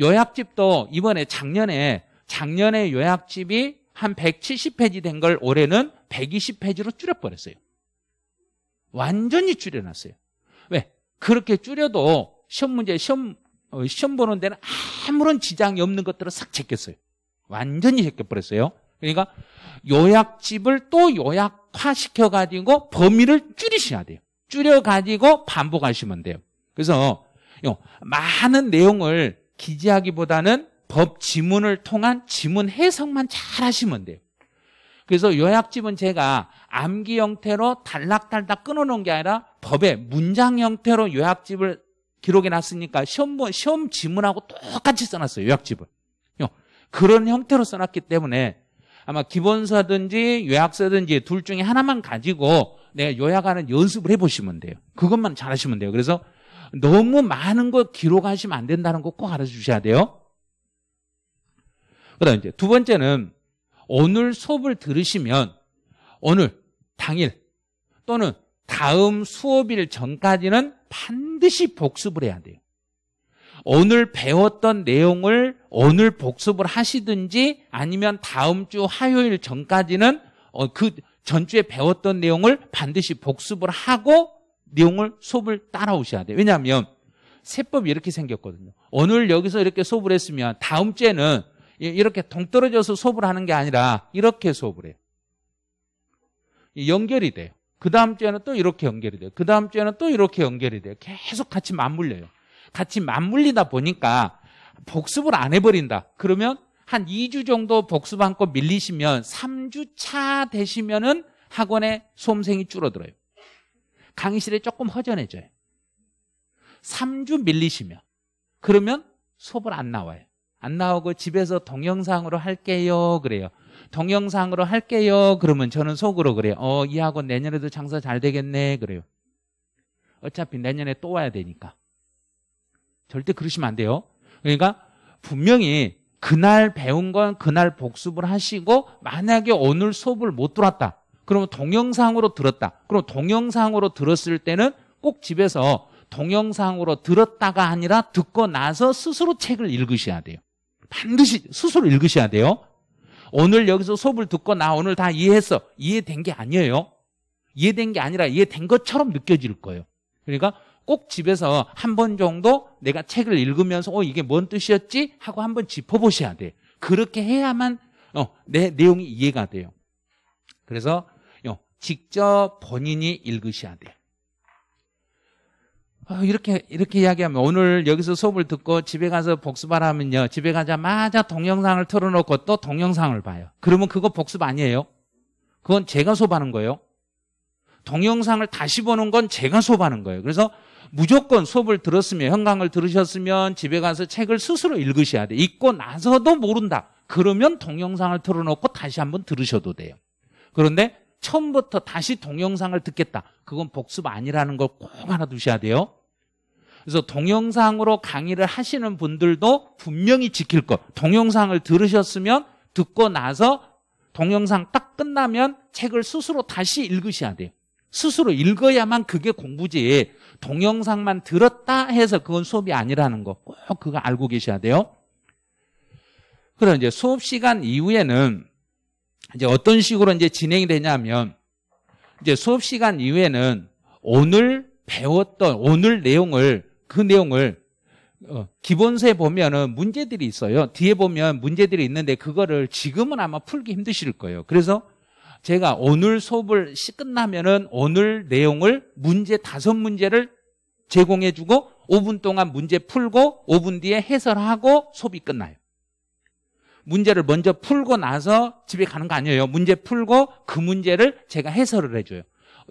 요약집도 이번에 작년에 작년에 요약집이 한 170페이지 된 걸 올해는 120페이지로 줄여버렸어요. 완전히 줄여놨어요. 왜? 그렇게 줄여도 시험 문제, 시험 어, 시험 보는 데는 아무런 지장이 없는 것들을 싹 제꼈어요. 완전히 제껴버렸어요. 그러니까 요약집을 또 요약화시켜가지고 범위를 줄이셔야 돼요. 줄여가지고 반복하시면 돼요. 그래서 많은 내용을 기재하기보다는 법 지문을 통한 지문 해석만 잘 하시면 돼요. 그래서 요약집은 제가 암기 형태로 달락달락 끊어놓은 게 아니라 법의 문장 형태로 요약집을 기록에 났으니까 시험, 시험 지문하고 똑같이 써놨어요. 요약집을. 그런 형태로 써놨기 때문에 아마 기본서든지 요약서든지 둘 중에 하나만 가지고 내가 요약하는 연습을 해보시면 돼요. 그것만 잘하시면 돼요. 그래서 너무 많은 거 기록하시면 안 된다는 거 꼭 알아주셔야 돼요. 그 다음 이제 두 번째는 오늘 수업을 들으시면 오늘 당일 또는 다음 수업일 전까지는 반 반드시 복습을 해야 돼요. 오늘 배웠던 내용을 오늘 복습을 하시든지 아니면 다음 주 화요일 전까지는 어, 그 전주에 배웠던 내용을 반드시 복습을 하고 내용을 수업을 따라오셔야 돼요. 왜냐하면 세법이 이렇게 생겼거든요. 오늘 여기서 이렇게 수업을 했으면 다음 주에는 이렇게 동떨어져서 수업을 하는 게 아니라 이렇게 수업을 해요. 연결이 돼요. 그 다음 주에는 또 이렇게 연결이 돼요. 그 다음 주에는 또 이렇게 연결이 돼요. 계속 같이 맞물려요. 같이 맞물리다 보니까 복습을 안 해버린다. 그러면 한 2주 정도 복습 한거 밀리시면 3주 차 되시면은 학원에 수험생이 줄어들어요. 강의실에 조금 허전해져요. 3주 밀리시면 그러면 수업을 안 나와요. 안 나오고 집에서 동영상으로 할게요. 그래요. 동영상으로 할게요. 그러면 저는 속으로 그래요. 어, 이 학원 내년에도 장사 잘 되겠네. 그래요. 어차피 내년에 또 와야 되니까. 절대 그러시면 안 돼요. 그러니까 분명히 그날 배운 건 그날 복습을 하시고 만약에 오늘 수업을 못 들었다. 그러면 동영상으로 들었다. 그럼 동영상으로 들었을 때는 꼭 집에서 동영상으로 들었다가 아니라 듣고 나서 스스로 책을 읽으셔야 돼요. 반드시 스스로 읽으셔야 돼요. 오늘 여기서 수업을 듣고 나 오늘 다 이해했어. 이해된 게 아니에요. 이해된 게 아니라 이해된 것처럼 느껴질 거예요. 그러니까 꼭 집에서 한 번 정도 내가 책을 읽으면서 어 이게 뭔 뜻이었지 하고 한 번 짚어보셔야 돼. 그렇게 해야만 어, 내 내용이 이해가 돼요. 그래서 어, 직접 본인이 읽으셔야 돼. 요 아, 이렇게 이렇게 이야기하면 오늘 여기서 수업을 듣고 집에 가서 복습하라 하면요. 집에 가자마자 동영상을 틀어놓고 또 동영상을 봐요. 그러면 그거 복습 아니에요? 그건 제가 수업하는 거예요. 동영상을 다시 보는 건 제가 수업하는 거예요. 그래서 무조건 수업을 들었으면 현강을 들으셨으면 집에 가서 책을 스스로 읽으셔야 돼. 읽고 나서도 모른다. 그러면 동영상을 틀어놓고 다시 한번 들으셔도 돼요. 그런데 처음부터 다시 동영상을 듣겠다. 그건 복습 아니라는 걸 꼭 알아두셔야 돼요. 그래서 동영상으로 강의를 하시는 분들도 분명히 지킬 것. 동영상을 들으셨으면 듣고 나서 동영상 딱 끝나면 책을 스스로 다시 읽으셔야 돼요. 스스로 읽어야만 그게 공부지. 동영상만 들었다 해서 그건 수업이 아니라는 거 꼭 그거 알고 계셔야 돼요. 그럼 이제 수업 시간 이후에는 이제 어떤 식으로 이제 진행이 되냐면 이제 수업 시간 이후에는 오늘 배웠던 오늘 내용을 그 내용을 어, 기본서에 보면은 문제들이 있어요. 뒤에 보면 문제들이 있는데 그거를 지금은 아마 풀기 힘드실 거예요. 그래서 제가 오늘 수업을 끝나면은 오늘 내용을 문제 다섯 문제를 제공해주고 5분 동안 문제 풀고 5분 뒤에 해설하고 수업이 끝나요. 문제를 먼저 풀고 나서 집에 가는 거 아니에요. 문제 풀고 그 문제를 제가 해설을 해줘요.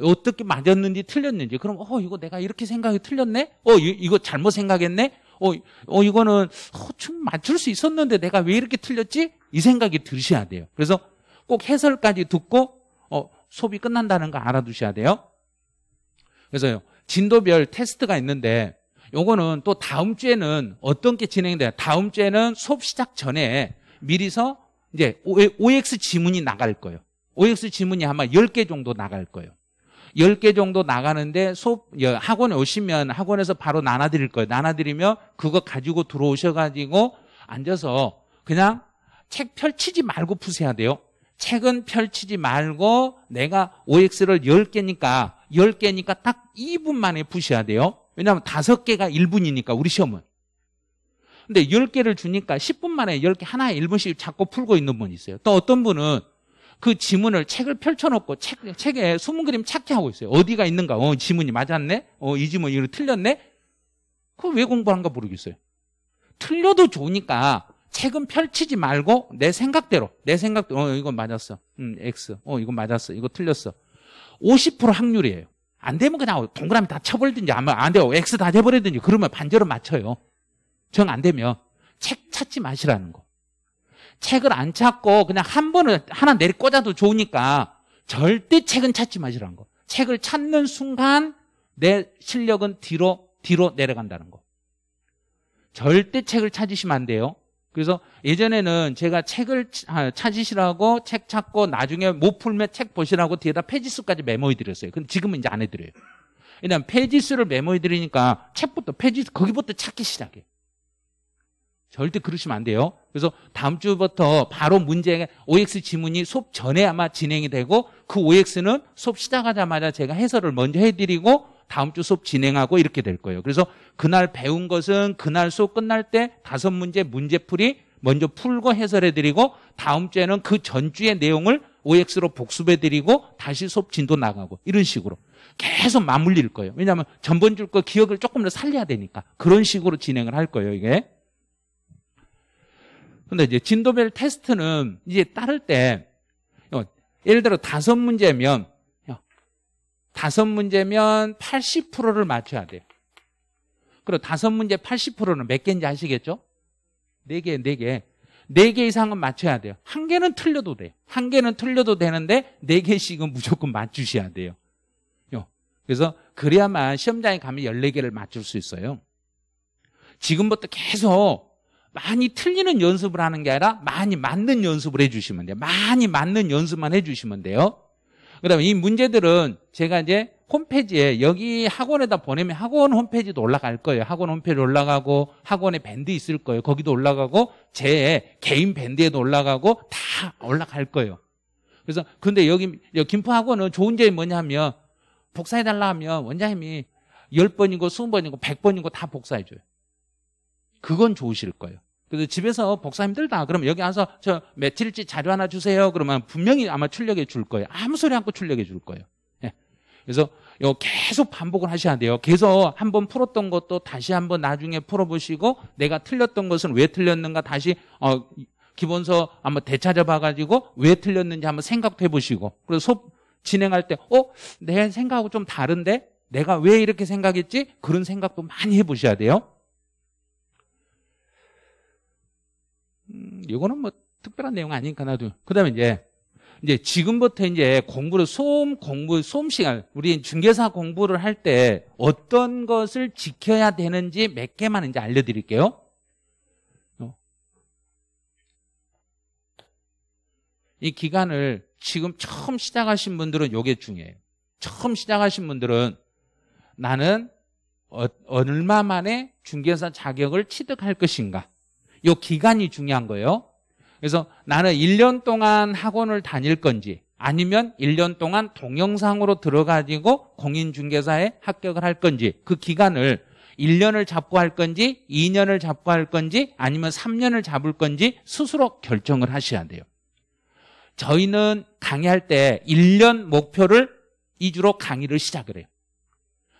어떻게 맞았는지 틀렸는지 그럼 어 이거 내가 이렇게 생각이 틀렸네 어 이, 거 잘못 생각했네 어, 어 이거는 어, 좀 맞출 수 있었는데 내가 왜 이렇게 틀렸지 이 생각이 드셔야 돼요 그래서 꼭 해설까지 듣고 어수업 끝난다는 거 알아두셔야 돼요 그래서요 진도별 테스트가 있는데 요거는 또 다음 주에는 어떤 게 진행돼요 다음 주에는 수업 시작 전에 미리서 이제 OX 지문이 나갈 거예요 OX 지문이 아마 10개 정도 나갈 거예요. 10개 정도 나가는데 수업, 학원 에 오시면 학원에서 바로 나눠드릴 거예요. 나눠드리면 그거 가지고 들어오셔가지고 앉아서 그냥 책 펼치지 말고 푸셔야 돼요. 책은 펼치지 말고 내가 OX를 10개니까 10개니까 딱 2분 만에 푸셔야 돼요. 왜냐하면 5개가 1분이니까 우리 시험은. 근데 10개를 주니까 10분 만에 10개 하나에 1분씩 자꾸 풀고 있는 분이 있어요. 또 어떤 분은 그 지문을 책을 펼쳐놓고 책, 책에 숨은 그림 찾게 하고 있어요. 어디가 있는가? 어, 지문이 맞았네? 어, 이 지문 이거 틀렸네? 그걸 왜 공부한가 모르겠어요. 틀려도 좋으니까 책은 펼치지 말고 내 생각대로, 내 생각대로, 어, 이건 맞았어. 음, X. 어, 이건 맞았어. 이거 틀렸어. 50% 확률이에요. 안 되면 그냥 동그라미 다 쳐버리든지, 아마 안 돼요. X 다 돼버리든지, 그러면 반대로 맞춰요. 정 안 되면 책 찾지 마시라는 거. 책을 안 찾고 그냥 한 번을 하나 내리 꽂아도 좋으니까 절대 책은 찾지 마시라는 거. 책을 찾는 순간 내 실력은 뒤로 뒤로 내려간다는 거. 절대 책을 찾으시면 안 돼요. 그래서 예전에는 제가 책을 아, 찾으시라고 책 찾고 나중에 못 풀면 책 보시라고 뒤에다 페이지 수까지 메모해 드렸어요. 근데 지금은 이제 안 해드려요. 왜냐하면 페이지 수를 메모해 드리니까 책부터 페이지 거기부터 찾기 시작해요. 절대 그러시면 안 돼요. 그래서 다음 주부터 바로 문제 OX 지문이 수업 전에 아마 진행이 되고 그 OX는 수업 시작하자마자 제가 해설을 먼저 해드리고 다음 주 수업 진행하고 이렇게 될 거예요. 그래서 그날 배운 것은 그날 수업 끝날 때 다섯 문제 문제풀이 먼저 풀고 해설해드리고 다음 주에는 그 전주의 내용을 OX로 복습해드리고 다시 수업 진도 나가고 이런 식으로 계속 맞물릴 거예요. 왜냐하면 전번 줄 거 기억을 조금 더 살려야 되니까 그런 식으로 진행을 할 거예요, 이게. 근데 이제 진도별 테스트는 이제 따를 때 어, 예를 들어 다섯 문제면 어, 다섯 문제면 80%를 맞춰야 돼요. 그리고 다섯 문제 80%는 몇 개인지 아시겠죠? 네 개, 네 개. 네 개 이상은 맞춰야 돼요. 한 개는 틀려도 돼요. 한 개는 틀려도 되는데 네 개씩은 무조건 맞추셔야 돼요. 어, 그래서 그래야만 시험장에 가면 14개를 맞출 수 있어요. 지금부터 계속 많이 틀리는 연습을 하는 게 아니라 많이 맞는 연습을 해주시면 돼요. 많이 맞는 연습만 해주시면 돼요. 그 다음에 이 문제들은 제가 이제 홈페이지에 여기 학원에다 보내면 학원 홈페이지도 올라갈 거예요. 학원 홈페이지 올라가고 학원에 밴드 있을 거예요. 거기도 올라가고 제 개인 밴드에도 올라가고 다 올라갈 거예요. 그래서 근데 여기 김포 학원은 좋은 점이 뭐냐면 복사해달라 하면 원장님이 10번이고 20번이고 100번이고 다 복사해줘요. 그건 좋으실 거예요. 그래서 집에서 복사 힘들다. 그럼 여기 와서 저며칠째 자료 하나 주세요. 그러면 분명히 아마 출력해 줄 거예요. 아무 소리 않고 출력해 줄 거예요. 예. 그래서 요 계속 반복을 하셔야 돼요. 계속 한 번 풀었던 것도 다시 한 번 나중에 풀어보시고 내가 틀렸던 것은 왜 틀렸는가 다시 어 기본서 한번 되찾아봐가지고 왜 틀렸는지 한번 생각도 해보시고 그래서 수업 진행할 때 어? 내 생각하고 좀 다른데? 내가 왜 이렇게 생각했지? 그런 생각도 많이 해보셔야 돼요. 음, 이거는 뭐 특별한 내용 아니니까 나도. 그 다음에 이제, 이제 지금부터 이제 공부를 소음 공부, 소음 시간, 우리 중개사 공부를 할 때 어떤 것을 지켜야 되는지 몇 개만 이제 알려드릴게요. 어. 이 기간을 지금 처음 시작하신 분들은 요게 중요해요. 처음 시작하신 분들은 나는 어, 얼마 만에 중개사 자격을 취득할 것인가? 이 기간이 중요한 거예요. 그래서 나는 1년 동안 학원을 다닐 건지 아니면 1년 동안 동영상으로 들어가지고 공인중개사에 합격을 할 건지 그 기간을 1년을 잡고 할 건지 2년을 잡고 할 건지 아니면 3년을 잡을 건지 스스로 결정을 하셔야 돼요. 저희는 강의할 때 1년 목표를 2주로 강의를 시작을 해요.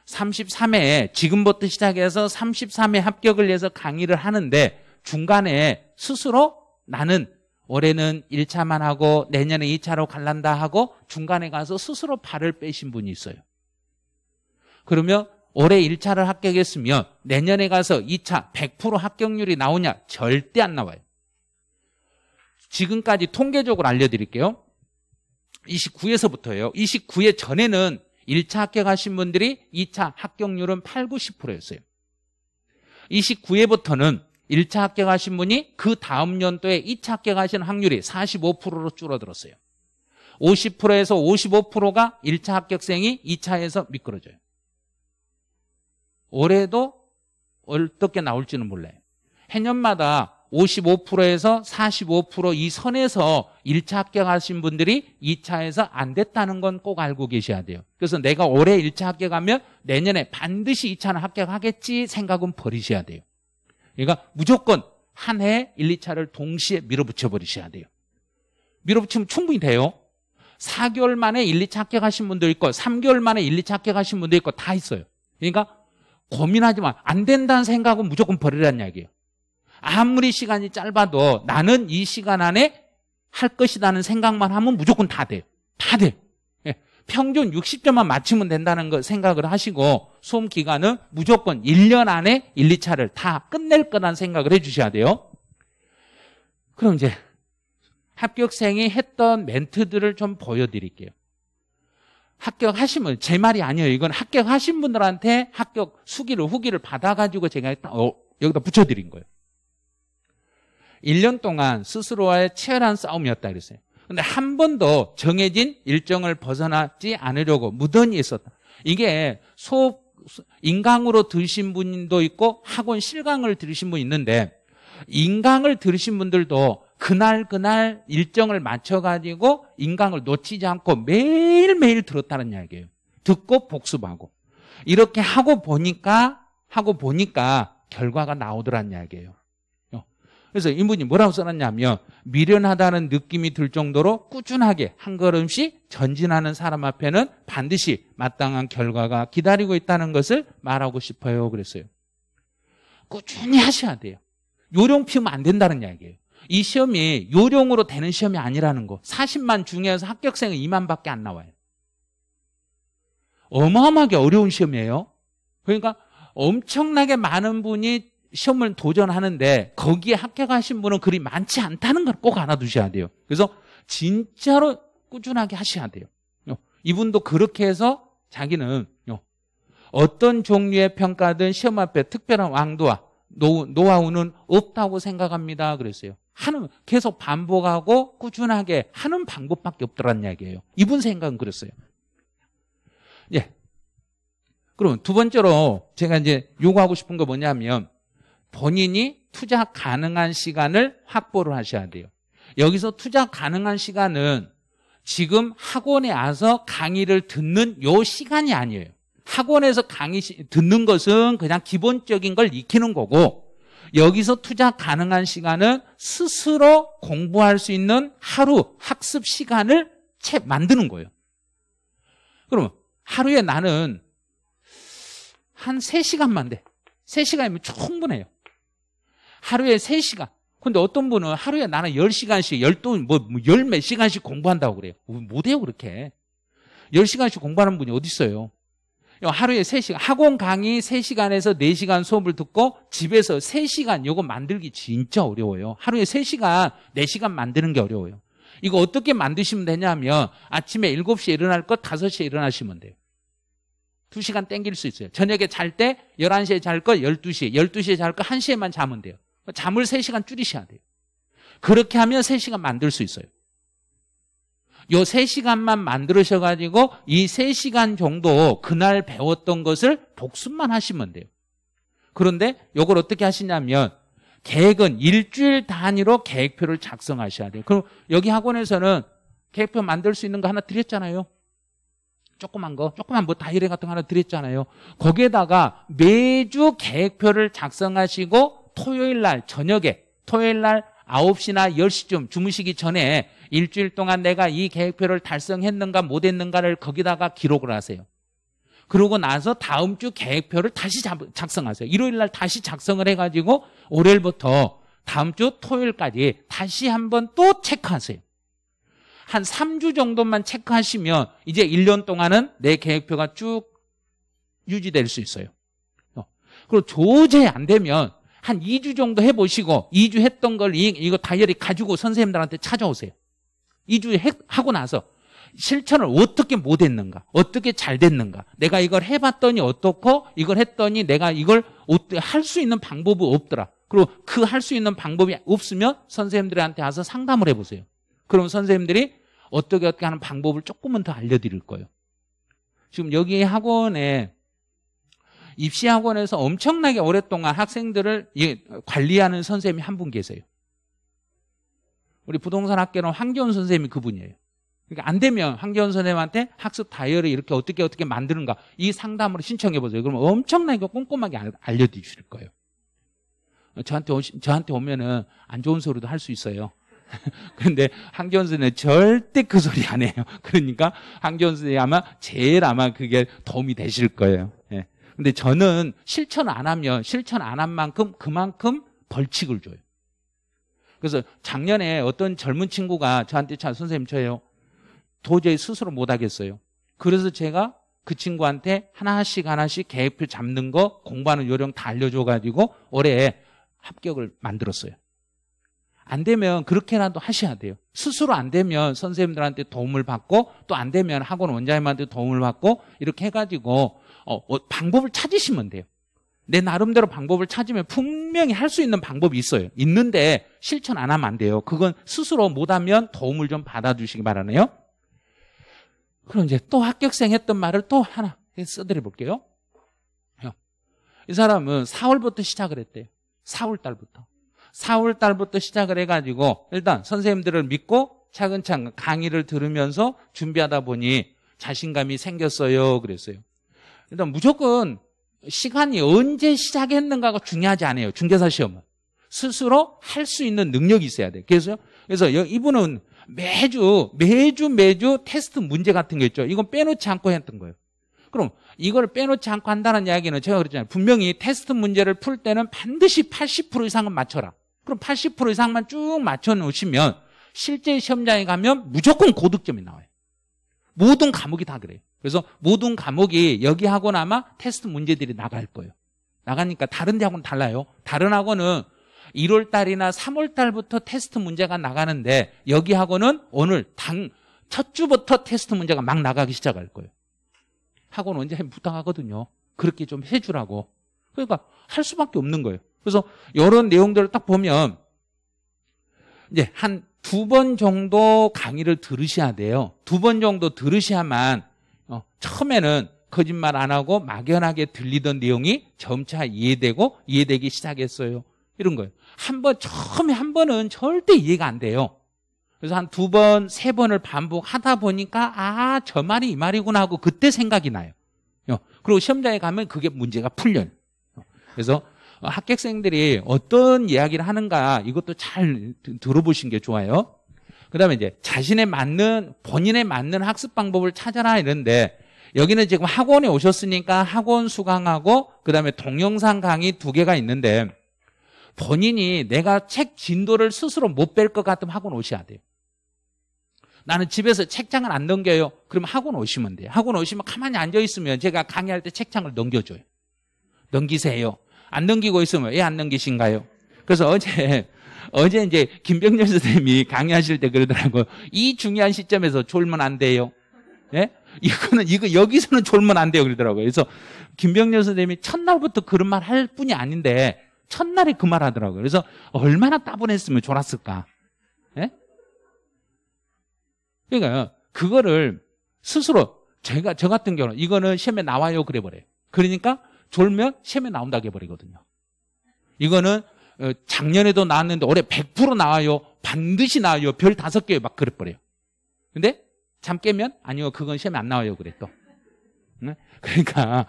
33회에 지금부터 시작해서 33회 합격을 위해서 강의를 하는데 중간에 스스로 나는 올해는 1차만 하고 내년에 2차로 갈란다 하고 중간에 가서 스스로 발을 빼신 분이 있어요. 그러면 올해 1차를 합격했으면 내년에 가서 2차 100% 합격률이 나오냐? 절대 안 나와요. 지금까지 통계적으로 알려드릴게요. 29에서부터예요. 29에 전에는 1차 합격하신 분들이 2차 합격률은 8, 90%였어요. 29회부터는 1차 합격하신 분이 그 다음 연도에 2차 합격하신 확률이 45%로 줄어들었어요. 50%에서 55%가 1차 합격생이 2차에서 미끄러져요. 올해도 어떻게 나올지는 몰라요. 해년마다 55%에서 45%이 선에서 1차 합격하신 분들이 2차에서 안 됐다는 건 꼭 알고 계셔야 돼요. 그래서 내가 올해 1차 합격하면 내년에 반드시 2차는 합격하겠지 생각은 버리셔야 돼요. 그러니까 무조건 한 해 1, 2차를 동시에 밀어붙여 버리셔야 돼요. 밀어붙이면 충분히 돼요. 4개월 만에 1, 2차 합격하신 분도 있고 3개월 만에 1, 2차 합격하신 분도 있고 다 있어요. 그러니까 고민하지 마. 안 된다는 생각은 무조건 버리라는 이야기예요. 아무리 시간이 짧아도 나는 이 시간 안에 할 것이라는 생각만 하면 무조건 다 돼요. 다 돼요. 평균 60점만 맞추면 된다는 걸 생각을 하시고 수험 기간은 무조건 1년 안에 1, 2차를 다 끝낼 거란 생각을 해주셔야 돼요. 그럼 이제 합격생이 했던 멘트들을 좀 보여드릴게요. 합격하시면 제 말이 아니에요. 이건 합격하신 분들한테 합격 수기를 후기를 받아가지고 제가 어, 여기다 붙여드린 거예요. 1년 동안 스스로와의 치열한 싸움이었다 그랬어요. 근데 한 번도 정해진 일정을 벗어나지 않으려고 무던히 있었다. 이게 수업 인강으로 들으신 분도 있고 학원 실강을 들으신 분 있는데 인강을 들으신 분들도 그날 그날 일정을 맞춰가지고 인강을 놓치지 않고 매일매일 들었다는 이야기예요. 듣고 복습하고 이렇게 하고 보니까 하고 보니까 결과가 나오더란 이야기예요. 그래서 이분이 뭐라고 써놨냐면 미련하다는 느낌이 들 정도로 꾸준하게 한 걸음씩 전진하는 사람 앞에는 반드시 마땅한 결과가 기다리고 있다는 것을 말하고 싶어요. 그랬어요. 꾸준히 하셔야 돼요. 요령 피우면 안 된다는 이야기예요. 이 시험이 요령으로 되는 시험이 아니라는 거. 40만 중에서 합격생은 2만밖에 안 나와요. 어마어마하게 어려운 시험이에요. 그러니까 엄청나게 많은 분이 시험을 도전하는데 거기에 합격하신 분은 그리 많지 않다는 걸 꼭 알아두셔야 돼요. 그래서 진짜로 꾸준하게 하셔야 돼요. 이분도 그렇게 해서 자기는 어떤 종류의 평가든 시험 앞에 특별한 왕도와 노하우는 없다고 생각합니다. 그랬어요. 하는 계속 반복하고 꾸준하게 하는 방법밖에 없더란 이야기예요. 이분 생각은 그랬어요. 예. 그럼 두 번째로 제가 이제 요구하고 싶은 거 뭐냐면 본인이 투자 가능한 시간을 확보를 하셔야 돼요. 여기서 투자 가능한 시간은 지금 학원에 와서 강의를 듣는 요 시간이 아니에요. 학원에서 강의 듣는 것은 그냥 기본적인 걸 익히는 거고 여기서 투자 가능한 시간은 스스로 공부할 수 있는 하루 학습 시간을 채 만드는 거예요. 그러면 하루에 나는 한 세시간만 돼. 세시간이면 충분해요. 하루에 3시간. 근데 어떤 분은 하루에 나는 10시간씩, 12, 뭐, 뭐 열 몇 시간씩 공부한다고 그래요. 어, 못해요, 그렇게. 10시간씩 공부하는 분이 어딨어요. 하루에 3시간, 학원 강의 3시간에서 4시간 수업을 듣고 집에서 3시간, 이거 만들기 진짜 어려워요. 하루에 3시간, 4시간 만드는 게 어려워요. 이거 어떻게 만드시면 되냐면 아침에 7시에 일어날 것 5시에 일어나시면 돼요. 2시간 땡길 수 있어요. 저녁에 잘 때 11시에 잘것 12시에, 12시에 잘것 1시에만 자면 돼요. 잠을 3시간 줄이셔야 돼요. 그렇게 하면 3시간 만들 수 있어요. 요 3시간만 만들으셔가지고 이 3시간 정도 그날 배웠던 것을 복습만 하시면 돼요. 그런데 요걸 어떻게 하시냐면 계획은 일주일 단위로 계획표를 작성하셔야 돼요. 그럼 여기 학원에서는 계획표 만들 수 있는 거 하나 드렸잖아요. 조그만 거, 조그만 뭐 다이어리 같은 거 하나 드렸잖아요. 거기에다가 매주 계획표를 작성하시고 토요일 날 저녁에 토요일 날 9시나 10시쯤 주무시기 전에 일주일 동안 내가 이 계획표를 달성했는가 못했는가를 거기다가 기록을 하세요. 그러고 나서 다음 주 계획표를 다시 작성하세요. 일요일 날 다시 작성을 해가지고 월요일부터 다음 주 토요일까지 다시 한번 또 체크하세요. 한 3주 정도만 체크하시면 이제 1년 동안은 내 계획표가 쭉 유지될 수 있어요. 어. 그리고 조제 안 되면 한 2주 정도 해보시고 2주 했던 걸 이, 이거 다이어리 가지고 선생님들한테 찾아오세요. 2주 해, 하고 나서 실천을 어떻게 못했는가 어떻게 잘 됐는가 내가 이걸 해봤더니 어떻고 이걸 했더니 내가 이걸 할 수 있는 방법이 없더라 그리고 그 할 수 있는 방법이 없으면 선생님들한테 와서 상담을 해보세요 그럼 선생님들이 어떻게 어떻게 하는 방법을 조금은 더 알려드릴 거예요 지금 여기 학원에 입시 학원에서 엄청나게 오랫동안 학생들을 관리하는 선생님이 한 분 계세요. 우리 부동산 학교는황기원 선생님이 그분이에요. 그러니까 안 되면 황기원 선생님한테 학습 다이어리 이렇게 어떻게 어떻게 만드는가 이 상담으로 신청해 보세요. 그러면 엄청나게 꼼꼼하게 알려 드릴 거예요. 저한테 오 저한테 오면은 안 좋은 소리도 할 수 있어요. 그런데 황기원 선생님 절대 그 소리 안 해요. 그러니까 황기원 선생님 아마 제일 아마 그게 도움이 되실 거예요. 예. 근데 저는 실천 안 하면 실천 안 한 만큼 그만큼 벌칙을 줘요. 그래서 작년에 어떤 젊은 친구가 저한테 참 선생님 저예요. 도저히 스스로 못 하겠어요. 그래서 제가 그 친구한테 하나씩 하나씩 계획표 잡는 거 공부하는 요령 다 알려줘가지고 올해 합격을 만들었어요. 안 되면 그렇게라도 하셔야 돼요. 스스로 안 되면 선생님들한테 도움을 받고 또 안 되면 학원 원장님한테 도움을 받고 이렇게 해가지고 어, 어, 방법을 찾으시면 돼요. 내 나름대로 방법을 찾으면 분명히 할 수 있는 방법이 있어요. 있는데 실천 안 하면 안 돼요. 그건 스스로 못하면 도움을 좀 받아주시기 바라네요. 그럼 이제 또 합격생 했던 말을 또 하나 써드려 볼게요. 이 사람은 4월부터 시작을 했대요. 4월 달부터. 4월 달부터 시작을 해가지고 일단 선생님들을 믿고 차근차근 강의를 들으면서 준비하다 보니 자신감이 생겼어요. 그랬어요. 일단 무조건 시간이 언제 시작했는가가 중요하지 않아요. 중개사 시험은. 스스로 할 수 있는 능력이 있어야 돼. 그래서 그래서 이분은 매주 매주 매주 테스트 문제 같은 게 있죠. 이건 빼놓지 않고 했던 거예요. 그럼 이걸 빼놓지 않고 한다는 이야기는 제가 그랬잖아요. 분명히 테스트 문제를 풀 때는 반드시 80% 이상은 맞춰라. 그럼 80% 이상만 쭉 맞춰 놓으시면 실제 시험장에 가면 무조건 고득점이 나와요. 모든 과목이 다 그래요. 그래서 모든 과목이 여기 하고 나마 테스트 문제들이 나갈 거예요. 나가니까 다른 대학은 달라요. 다른 학원은 1월 달이나 3월 달부터 테스트 문제가 나가는데 여기 학원은 오늘 당 첫 주부터 테스트 문제가 막 나가기 시작할 거예요. 학원 언제 부당하거든요. 그렇게 좀 해주라고. 그러니까 할 수밖에 없는 거예요. 그래서 이런 내용들을 딱 보면 이제 한 두 번 정도 강의를 들으셔야 돼요. 두 번 정도 들으셔야만 처음에는 거짓말 안 하고 막연하게 들리던 내용이 점차 이해되고 이해되기 시작했어요. 이런 거예요. 한 번, 처음에 한 번은 절대 이해가 안 돼요. 그래서 한 두 번, 세 번을 반복하다 보니까 아, 저 말이 이 말이구나 하고 그때 생각이 나요. 어, 그리고 시험장에 가면 그게 문제가 풀려요. 어, 그래서 합격생들이 어떤 이야기를 하는가 이것도 잘 들어보신 게 좋아요. 그 다음에 이제 자신에 맞는, 본인에 맞는 학습 방법을 찾아라 이런데 여기는 지금 학원에 오셨으니까 학원 수강하고 그다음에 동영상 강의 두 개가 있는데 본인이 내가 책 진도를 스스로 못 뺄 것 같으면 학원 오셔야 돼요. 나는 집에서 책장을 안 넘겨요. 그럼 학원 오시면 돼요. 학원 오시면 가만히 앉아 있으면 제가 강의할 때 책장을 넘겨줘요. 넘기세요. 안 넘기고 있으면 왜 안 넘기신가요? 그래서 어제 어제 이제 김병렬 선생님이 강의하실 때 그러더라고요. 이 중요한 시점에서 졸면 안 돼요. 예? 이거는 이거 여기서는 졸면 안 돼요 그러더라고요. 그래서 김병렬 선생님이 첫날부터 그런 말 할 뿐이 아닌데 첫날에 그 말 하더라고요. 그래서 얼마나 따분했으면 졸았을까? 예? 그러니까요. 그거를 스스로 제가 저 같은 경우는 이거는 시험에 나와요 그래 버려요. 그러니까 졸면 시험에 나온다고 해 버리거든요. 이거는 어, 작년에도 나왔는데 올해 100% 나와요. 반드시 나와요. 별 다섯 개 막 그래 버려요. 근데 잠 깨면? 아니요, 그건 시험에 안 나와요, 그래, 또. 네? 그러니까,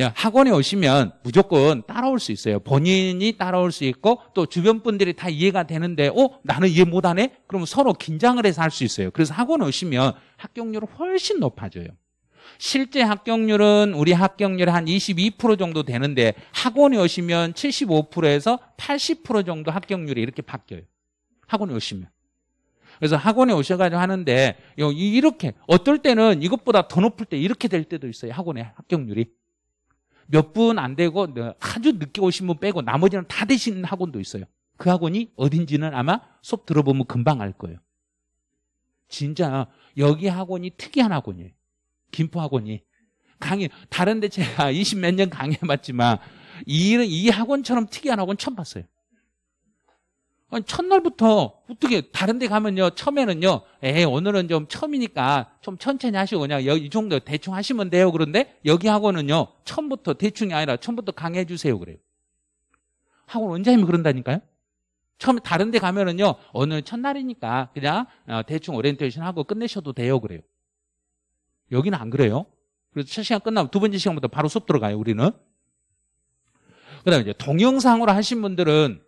야, 학원에 오시면 무조건 따라올 수 있어요. 본인이 따라올 수 있고, 또 주변 분들이 다 이해가 되는데, 어? 나는 이해 못하네? 그러면 서로 긴장을 해서 할 수 있어요. 그래서 학원에 오시면 합격률은 훨씬 높아져요. 실제 합격률은 우리 합격률 한 22% 정도 되는데 학원에 오시면 75%에서 80% 정도 합격률이 이렇게 바뀌어요. 학원에 오시면. 그래서 학원에 오셔가지고 하는데 이렇게 어떨 때는 이것보다 더 높을 때 이렇게 될 때도 있어요. 학원의 합격률이. 몇 분 안 되고 네, 아주 늦게 오신 분 빼고 나머지는 다되신 학원도 있어요. 그 학원이 어딘지는 아마 수업 들어보면 금방 알 거예요. 진짜 여기 학원이 특이한 학원이에요. 김포 학원이. 강의 다른데 제가 20몇년 강의해봤지만 이, 이 학원처럼 특이한 학원 처음 봤어요. 아니, 첫날부터 어떻게 다른 데 가면요 처음에는요 에 오늘은 좀 처음이니까 좀 천천히 하시고 그냥 여, 이 정도 대충 하시면 돼요 그런데 여기 하고는요 처음부터 대충이 아니라 처음부터 강해 주세요 그래요 학원 원장님이 그런다니까요 처음에 다른 데 가면은요 오늘 첫날이니까 그냥 어, 대충 오리엔테이션 하고 끝내셔도 돼요 그래요 여기는 안 그래요 그래서 첫 시간 끝나면 두 번째 시간부터 바로 수업 들어가요 우리는 그다음에 이제 동영상으로 하신 분들은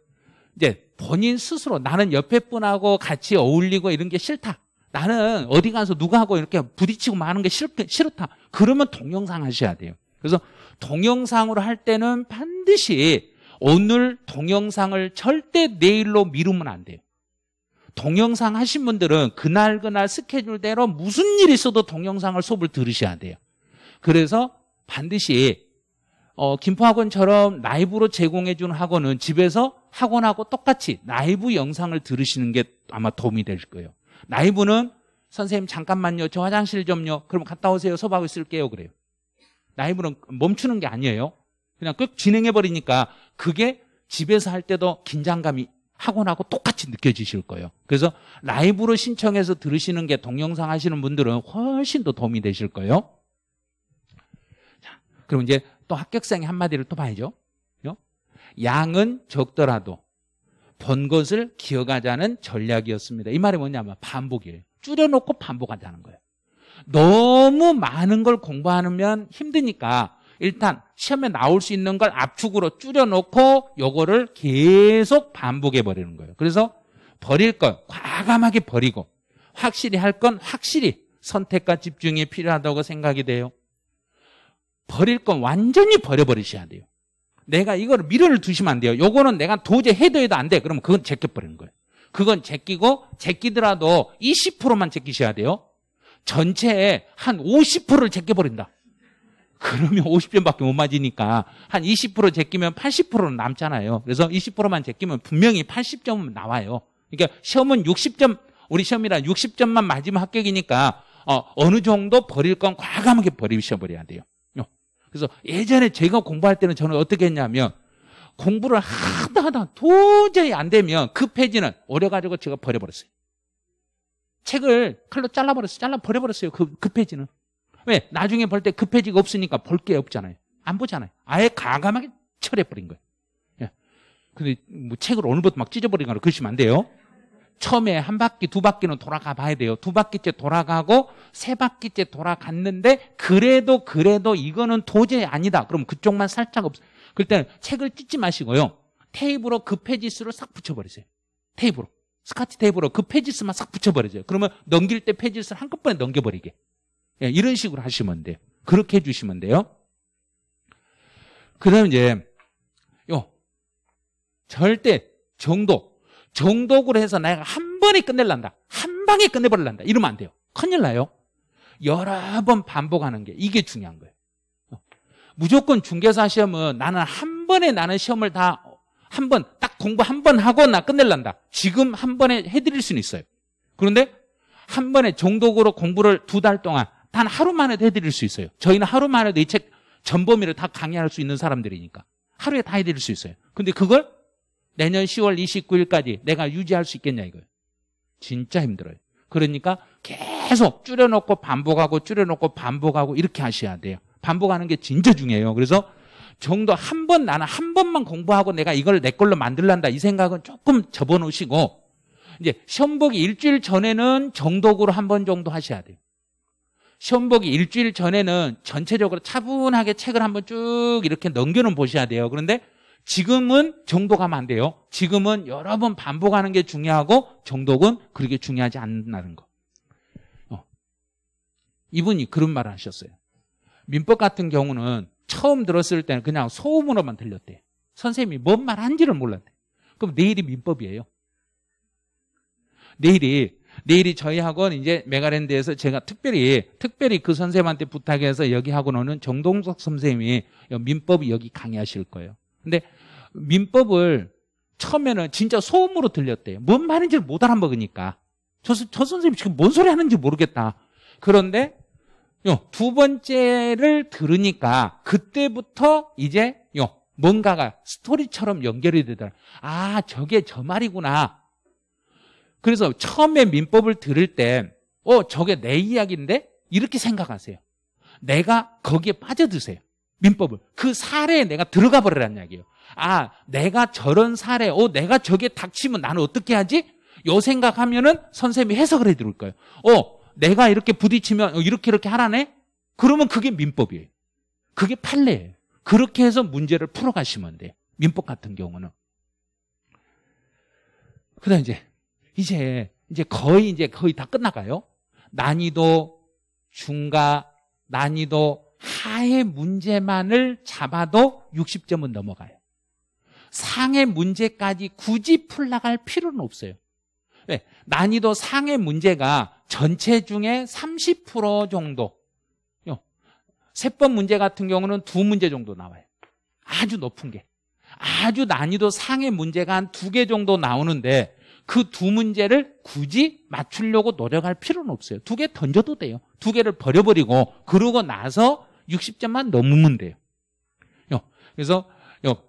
이제 본인 스스로 나는 옆에 분하고 같이 어울리고 이런 게 싫다. 나는 어디 가서 누가하고 이렇게 부딪히고 마는 게 싫, 싫다. 그러면 동영상 하셔야 돼요. 그래서 동영상으로 할 때는 반드시 오늘 동영상을 절대 내일로 미루면 안 돼요. 동영상 하신 분들은 그날 그날 스케줄대로 무슨 일이 있어도 동영상을 수업을 들으셔야 돼요. 그래서 반드시 어, 김포학원처럼 라이브로 제공해준 학원은 집에서 학원하고 똑같이 라이브 영상을 들으시는 게 아마 도움이 될 거예요. 라이브는 선생님 잠깐만요. 저 화장실 좀요. 그럼 갔다 오세요. 소박을 쓸게요. 그래요. 라이브는 멈추는 게 아니에요. 그냥 꼭 진행해버리니까 그게 집에서 할 때도 긴장감이 학원하고 똑같이 느껴지실 거예요. 그래서 라이브로 신청해서 들으시는 게 동영상 하시는 분들은 훨씬 더 도움이 되실 거예요. 자, 그럼 이제 또합격생이 한마디를 또 봐야죠. 양은 적더라도 본 것을 기억하자는 전략이었습니다. 이 말이 뭐냐면 반복이에요. 줄여놓고 반복하자는 거예요. 너무 많은 걸 공부하면 힘드니까 일단 시험에 나올 수 있는 걸 압축으로 줄여놓고 요거를 계속 반복해 버리는 거예요. 그래서 버릴 건 과감하게 버리고 확실히 할 건 확실히 선택과 집중이 필요하다고 생각이 돼요. 버릴 건 완전히 버려버리셔야 돼요. 내가 이걸 미련을 두시면 안 돼요. 요거는 내가 도저히 해도 해도 안 돼. 그러면 그건 제껴버리는 거예요. 그건 제끼고 제끼더라도 20%만 제끼셔야 돼요. 전체에한 50%를 제껴버린다. 그러면 50점밖에 못 맞으니까 한 20% 제끼면 80%는 남잖아요. 그래서 20%만 제끼면 분명히 80점은 나와요. 그러니까 시험은 60점, 우리 시험이라 60점만 맞으면 합격이니까 어, 어느 정도 버릴 건 과감하게 버리셔버려야 돼요. 그래서 예전에 제가 공부할 때는 저는 어떻게 했냐면 공부를 하다 하다 도저히 안 되면 그 페이지는 오려가지고 제가 버려버렸어요. 책을 칼로 잘라버렸어요. 잘라 버려버렸어요. 그, 그 페이지는. 왜? 나중에 볼 때 그 페이지가 없으니까 볼 게 없잖아요. 안 보잖아요. 아예 가감하게 철해버린 거예요. 예. 근데 뭐 책을 오늘부터 막 찢어버린 거로 그러시면 안 돼요. 처음에 한 바퀴, 두 바퀴는 돌아가 봐야 돼요. 두 바퀴째 돌아가고 세 바퀴째 돌아갔는데 그래도 그래도 이거는 도저히 아니다. 그럼 그쪽만 살짝 없. 그럴 때는 책을 찢지 마시고요. 테이프로 그 페이지수를 싹 붙여버리세요. 테이프로. 스카치 테이프로 그 페이지수만 싹 붙여버리세요. 그러면 넘길 때 페이지수를 한꺼번에 넘겨버리게. 예, 이런 식으로 하시면 돼요. 그렇게 해주시면 돼요. 그 다음에 이제, 요, 절대 정도, 정독으로 해서 내가 한 번에 끝낼란다. 한 방에 끝내버릴란다. 이러면 안 돼요. 큰일 나요. 여러 번 반복하는 게 이게 중요한 거예요. 어. 무조건 중개사 시험은 나는 한 번에 나는 시험을 다 한 번, 딱 공부 한 번 하고 나 끝낼란다. 지금 한 번에 해드릴 수는 있어요. 그런데 한 번에 정독으로 공부를 두 달 동안 단 하루만 에도 해드릴 수 있어요. 저희는 하루만 에도이 책 전범위를 다 강의할 수 있는 사람들이니까. 하루에 다 해드릴 수 있어요. 근데 그걸 내년 10월 29일까지 내가 유지할 수 있겠냐 이거예요. 진짜 힘들어요. 그러니까 계속 줄여놓고 반복하고 줄여놓고 반복하고 이렇게 하셔야 돼요. 반복하는 게 진짜 중요해요. 그래서 정도 한 번 나는 한 번만 공부하고 내가 이걸 내 걸로 만들란다 이 생각은 조금 접어놓으시고 이제 시험 보기 일주일 전에는 정독으로 한 번 정도 하셔야 돼요. 시험 보기 일주일 전에는 전체적으로 차분하게 책을 한번 쭉 이렇게 넘겨놓으셔야 돼요. 그런데 지금은 정독하면 안 돼요. 지금은 여러 번 반복하는 게 중요하고 정독은 그렇게 중요하지 않다는 거. 어. 이분이 그런 말을 하셨어요. 민법 같은 경우는 처음 들었을 때는 그냥 소음으로만 들렸대. 선생님이 뭔 말 한지를 몰랐대. 그럼 내일이 민법이에요. 내일이 내일이 저희 학원 이제 메가랜드에서 제가 특별히 특별히 그 선생님한테 부탁해서 여기 학원 오는 정동석 선생님이 민법이 여기 강의하실 거예요. 근데 민법을 처음에는 진짜 소음으로 들렸대요. 뭔 말인지 를못 알아먹으니까. 저, 저 선생님 지금 뭔 소리 하는지 모르겠다. 그런데 요, 두 번째를 들으니까 그때부터 이제 요, 뭔가가 스토리처럼 연결이 되더라. 아, 저게 저 말이구나. 그래서 처음에 민법을 들을 때, 어, 저게 내 이야기인데? 이렇게 생각하세요. 내가 거기에 빠져드세요. 민법을. 그 사례에 내가 들어가 버리라는 이야기예요. 아, 내가 저런 사례, 어, 내가 저게 닥치면 나는 어떻게 하지? 요 생각하면은 선생님이 해석을 해 드릴 거예요. 어, 내가 이렇게 부딪히면 어, 이렇게 이렇게 하라네? 그러면 그게 민법이에요. 그게 판례예요. 그렇게 해서 문제를 풀어가시면 돼요. 민법 같은 경우는. 그다 음 이제 이제 이제 거의 이제 거의 다 끝나가요. 난이도 중가 난이도 하의 문제만을 잡아도 60점은 넘어가요. 상의 문제까지 굳이 풀나갈 필요는 없어요. 왜? 예, 난이도 상의 문제가 전체 중에 30% 정도. 세 번 문제 같은 경우는 두 문제 정도 나와요. 아주 높은 게. 아주 난이도 상의 문제가 한 두 개 정도 나오는데 그 두 문제를 굳이 맞추려고 노력할 필요는 없어요. 두 개 던져도 돼요. 두 개를 버려버리고 그러고 나서 60점만 넘으면 돼요. 그래서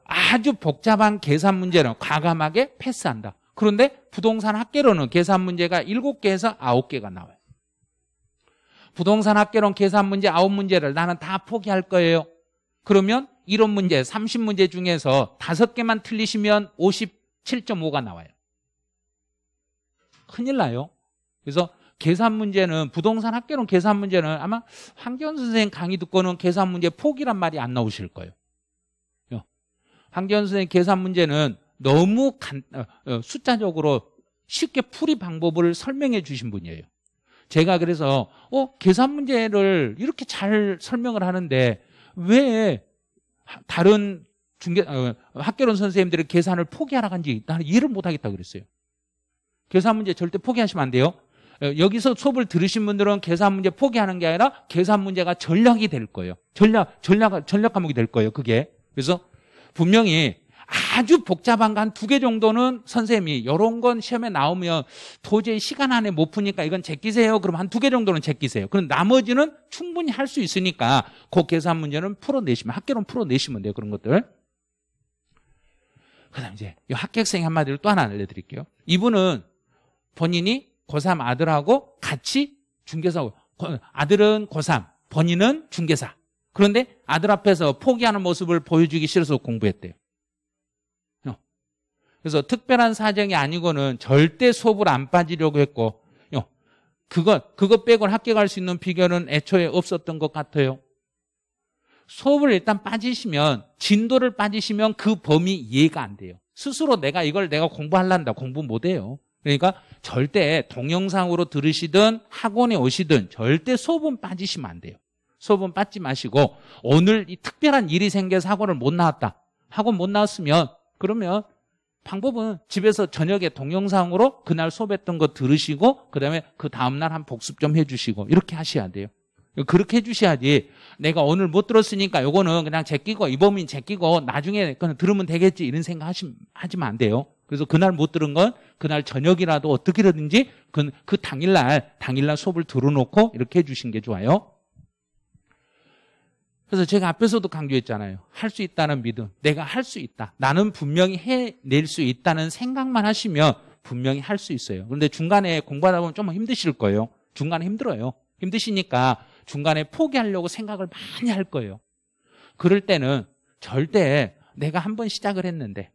아주 복잡한 계산 문제는 과감하게 패스한다. 그런데 부동산 학계로는 계산 문제가 7개에서 9개가 나와요. 부동산 학계론 계산 문제 9문제를 나는 다 포기할 거예요. 그러면 이런 문제 30문제 중에서 5개만 틀리시면 57.5가 나와요. 큰일 나요. 그래서 계산 문제는 부동산 학계론 계산 문제는 아마 황교안 선생 강의 듣고는 계산 문제 포기란 말이 안 나오실 거예요. 황기현 선생님 계산 문제는 너무 간, 어, 어, 숫자적으로 쉽게 풀이 방법을 설명해 주신 분이에요. 제가 그래서 어 계산 문제를 이렇게 잘 설명을 하는데 왜 다른 중계 어, 학교론 선생님들이 계산을 포기하라간지 나는 이해를 못하겠다 그랬어요. 계산 문제 절대 포기하시면 안 돼요. 어, 여기서 수업을 들으신 분들은 계산 문제 포기하는 게 아니라 계산 문제가 전략이 될 거예요. 전략 전략 전략 과목이 될 거예요. 그게 그래서 분명히 아주 복잡한 거 한 두 개 정도는 선생님이 이런 건 시험에 나오면 도저히 시간 안에 못 푸니까 이건 제끼세요. 그럼 한 두 개 정도는 제끼세요. 그럼 나머지는 충분히 할 수 있으니까 그 계산 문제는 풀어내시면 학교론 풀어내시면 돼요. 그런 것들. 그다음 이제 이 합격생 한마디를 또 하나 알려드릴게요. 이분은 본인이 고3 아들하고 같이 중개사 고 아들은 고3 본인은 중개사 그런데 아들 앞에서 포기하는 모습을 보여주기 싫어서 공부했대요. 어. 그래서 특별한 사정이 아니고는 절대 수업을 안 빠지려고 했고, 어. 그것, 그것 빼고 합격할 수 있는 비결은 애초에 없었던 것 같아요. 수업을 일단 빠지시면, 진도를 빠지시면 그 범위 이해가 안 돼요. 스스로 내가 이걸 내가 공부할란다. 공부 못 해요. 그러니까 절대 동영상으로 들으시든 학원에 오시든 절대 수업은 빠지시면 안 돼요. 수업은 받지 마시고 오늘 이 특별한 일이 생겨서 학원을 못 나왔다. 학원 못 나왔으면 그러면 방법은 집에서 저녁에 동영상으로 그날 수업했던 거 들으시고 그다음에 그 다음날 한 복습 좀 해주시고 이렇게 하셔야 돼요. 그렇게 해주셔야지 내가 오늘 못 들었으니까 요거는 그냥 제끼고 이범인 제끼고 나중에 그냥 들으면 되겠지 이런 생각 하시, 하시면 안 돼요. 그래서 그날 못 들은 건 그날 저녁이라도 어떻게든지 그, 그 당일날 당일날 수업을 들어놓고 이렇게 해주신 게 좋아요. 그래서 제가 앞에서도 강조했잖아요. 할 수 있다는 믿음. 내가 할 수 있다. 나는 분명히 해낼 수 있다는 생각만 하시면 분명히 할 수 있어요. 그런데 중간에 공부하다 보면 좀 힘드실 거예요. 중간에 힘들어요. 힘드시니까 중간에 포기하려고 생각을 많이 할 거예요. 그럴 때는 절대 내가 한 번 시작을 했는데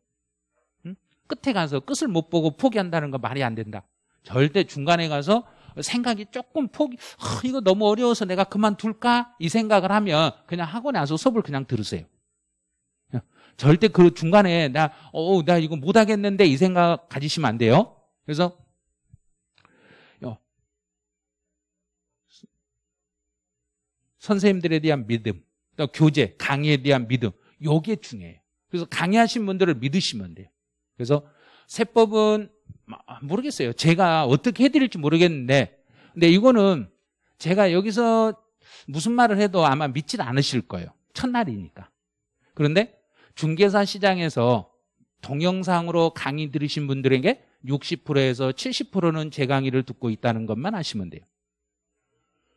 끝에 가서 끝을 못 보고 포기한다는 거 말이 안 된다. 절대 중간에 가서 생각이 조금 포기, 어, 이거 너무 어려워서 내가 그만둘까 이 생각을 하면 그냥 학원에 와서 수업을 그냥 들으세요. 절대 그 중간에 나, 어, 나 이거 못하겠는데 이 생각 가지시면 안 돼요. 그래서 어, 선생님들에 대한 믿음, 또 교재, 강의에 대한 믿음, 요게 중요해요. 그래서 강의하신 분들을 믿으시면 돼요. 그래서 세법은 아, 모르겠어요. 제가 어떻게 해드릴지 모르겠는데, 근데 이거는 제가 여기서 무슨 말을 해도 아마 믿질 않으실 거예요. 첫날이니까. 그런데 중개사 시장에서 동영상으로 강의 들으신 분들에게 60%에서 70%는 제 강의를 듣고 있다는 것만 아시면 돼요.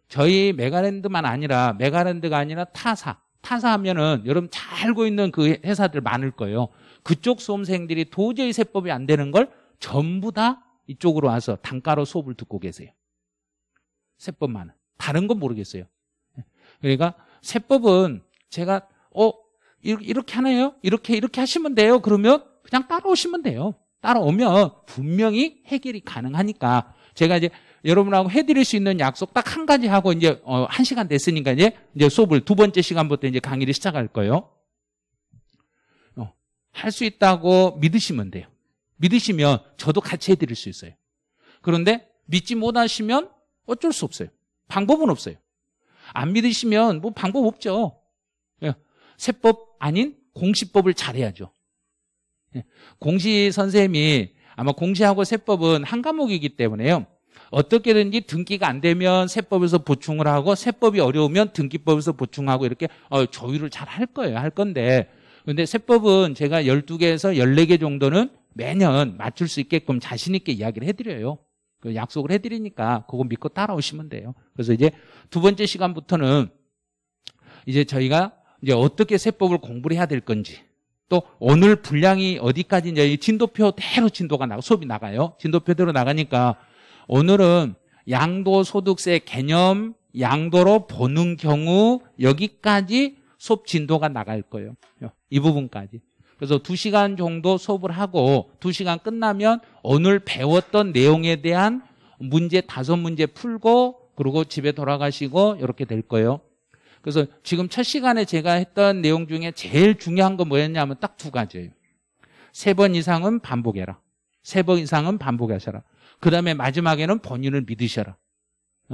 저희 메가랜드만 아니라 메가랜드가 아니라 타사. 타사 하면은 여러분 잘 알고 있는 그 회사들 많을 거예요. 그쪽 수험생들이 도저히 세법이 안 되는 걸 전부 다 이쪽으로 와서 단가로 수업을 듣고 계세요. 세법만은. 다른 건 모르겠어요. 그러니까 세법은 제가 어 이렇게 하네요. 이렇게 이렇게 하시면 돼요. 그러면 그냥 따라오시면 돼요. 따라오면 분명히 해결이 가능하니까 제가 이제 여러분하고 해드릴 수 있는 약속 딱 한 가지 하고 이제 어, 한 시간 됐으니까 이제 이제 수업을 두 번째 시간부터 이제 강의를 시작할 거예요. 어, 할수 있다고 믿으시면 돼요. 믿으시면 저도 같이 해드릴 수 있어요. 그런데 믿지 못하시면 어쩔 수 없어요. 방법은 없어요. 안 믿으시면 뭐 방법 없죠. 예. 세법 아닌 공시법을 잘해야죠. 예. 공시 선생님이 아마 공시하고 세법은 한 과목이기 때문에요. 어떻게든지 등기가 안 되면 세법에서 보충을 하고 세법이 어려우면 등기법에서 보충하고 이렇게 어, 조율을 잘 할 거예요. 할 건데. 근데 세법은 제가 12개에서 14개 정도는 매년 맞출 수 있게끔 자신 있게 이야기를 해드려요. 그 약속을 해드리니까 그거 믿고 따라오시면 돼요. 그래서 이제 두 번째 시간부터는 이제 저희가 이제 어떻게 세법을 공부를 해야 될 건지 또 오늘 분량이 어디까지 이제 진도표대로 진도가 나고 수업이 나가요. 진도표대로 나가니까 오늘은 양도소득세 개념, 양도로 보는 경우 여기까지 수업 진도가 나갈 거예요. 이 부분까지. 그래서 두시간 정도 수업을 하고 두시간 끝나면 오늘 배웠던 내용에 대한 문제 다섯 문제 풀고 그리고 집에 돌아가시고 이렇게 될 거예요. 그래서 지금 첫 시간에 제가 했던 내용 중에 제일 중요한 건 뭐였냐면 딱 두 가지예요. 세 번 이상은 반복해라. 세 번 이상은 반복하셔라. 그 다음에 마지막에는 본인을 믿으셔라.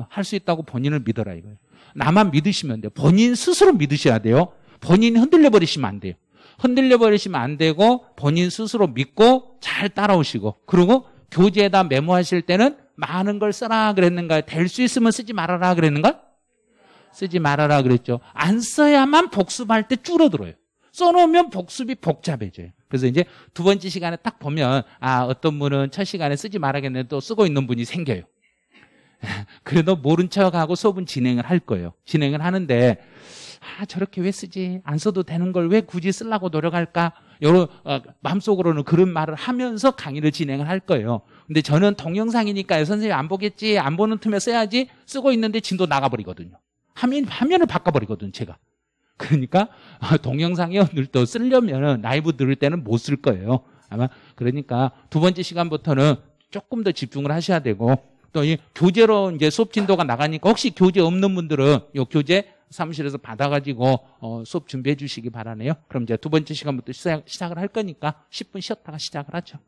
할 수 있다고 본인을 믿어라 이거예요. 나만 믿으시면 돼요. 본인 스스로 믿으셔야 돼요. 본인이 흔들려 버리시면 안 돼요. 흔들려 버리시면 안 되고 본인 스스로 믿고 잘 따라오시고 그리고 교재에다 메모하실 때는 많은 걸 써라 그랬는가? 요될 수 있으면 쓰지 말아라 그랬는가? 쓰지 말아라 그랬죠. 안 써야만 복습할 때 줄어들어요. 써놓으면 복습이 복잡해져요. 그래서 이제 두 번째 시간에 딱 보면 아 어떤 분은 첫 시간에 쓰지 말아야겠는데 또 쓰고 있는 분이 생겨요. 그래도 모른 척하고 수업은 진행을 할 거예요. 진행을 하는데 아, 저렇게 왜 쓰지? 안 써도 되는 걸 왜 굳이 쓰려고 노력할까? 여러 어, 마음속으로는 그런 말을 하면서 강의를 진행을 할 거예요. 근데 저는 동영상이니까 선생님이 안 보겠지, 안 보는 틈에 써야지 쓰고 있는데 진도 나가버리거든요. 화면, 화면을 바꿔버리거든, 요 제가. 그러니까 어, 동영상이 오늘 또 쓰려면 라이브 들을 때는 못 쓸 거예요. 아마 그러니까 두 번째 시간부터는 조금 더 집중을 하셔야 되고 또 이 교재로 이제 수업 진도가 나가니까 혹시 교재 없는 분들은 이 교재 사무실에서 받아가지고 어, 수업 준비해 주시기 바라네요. 그럼 이제 두 번째 시간부터 시작, 시작을 할 거니까 10분 쉬었다가 시작을 하죠.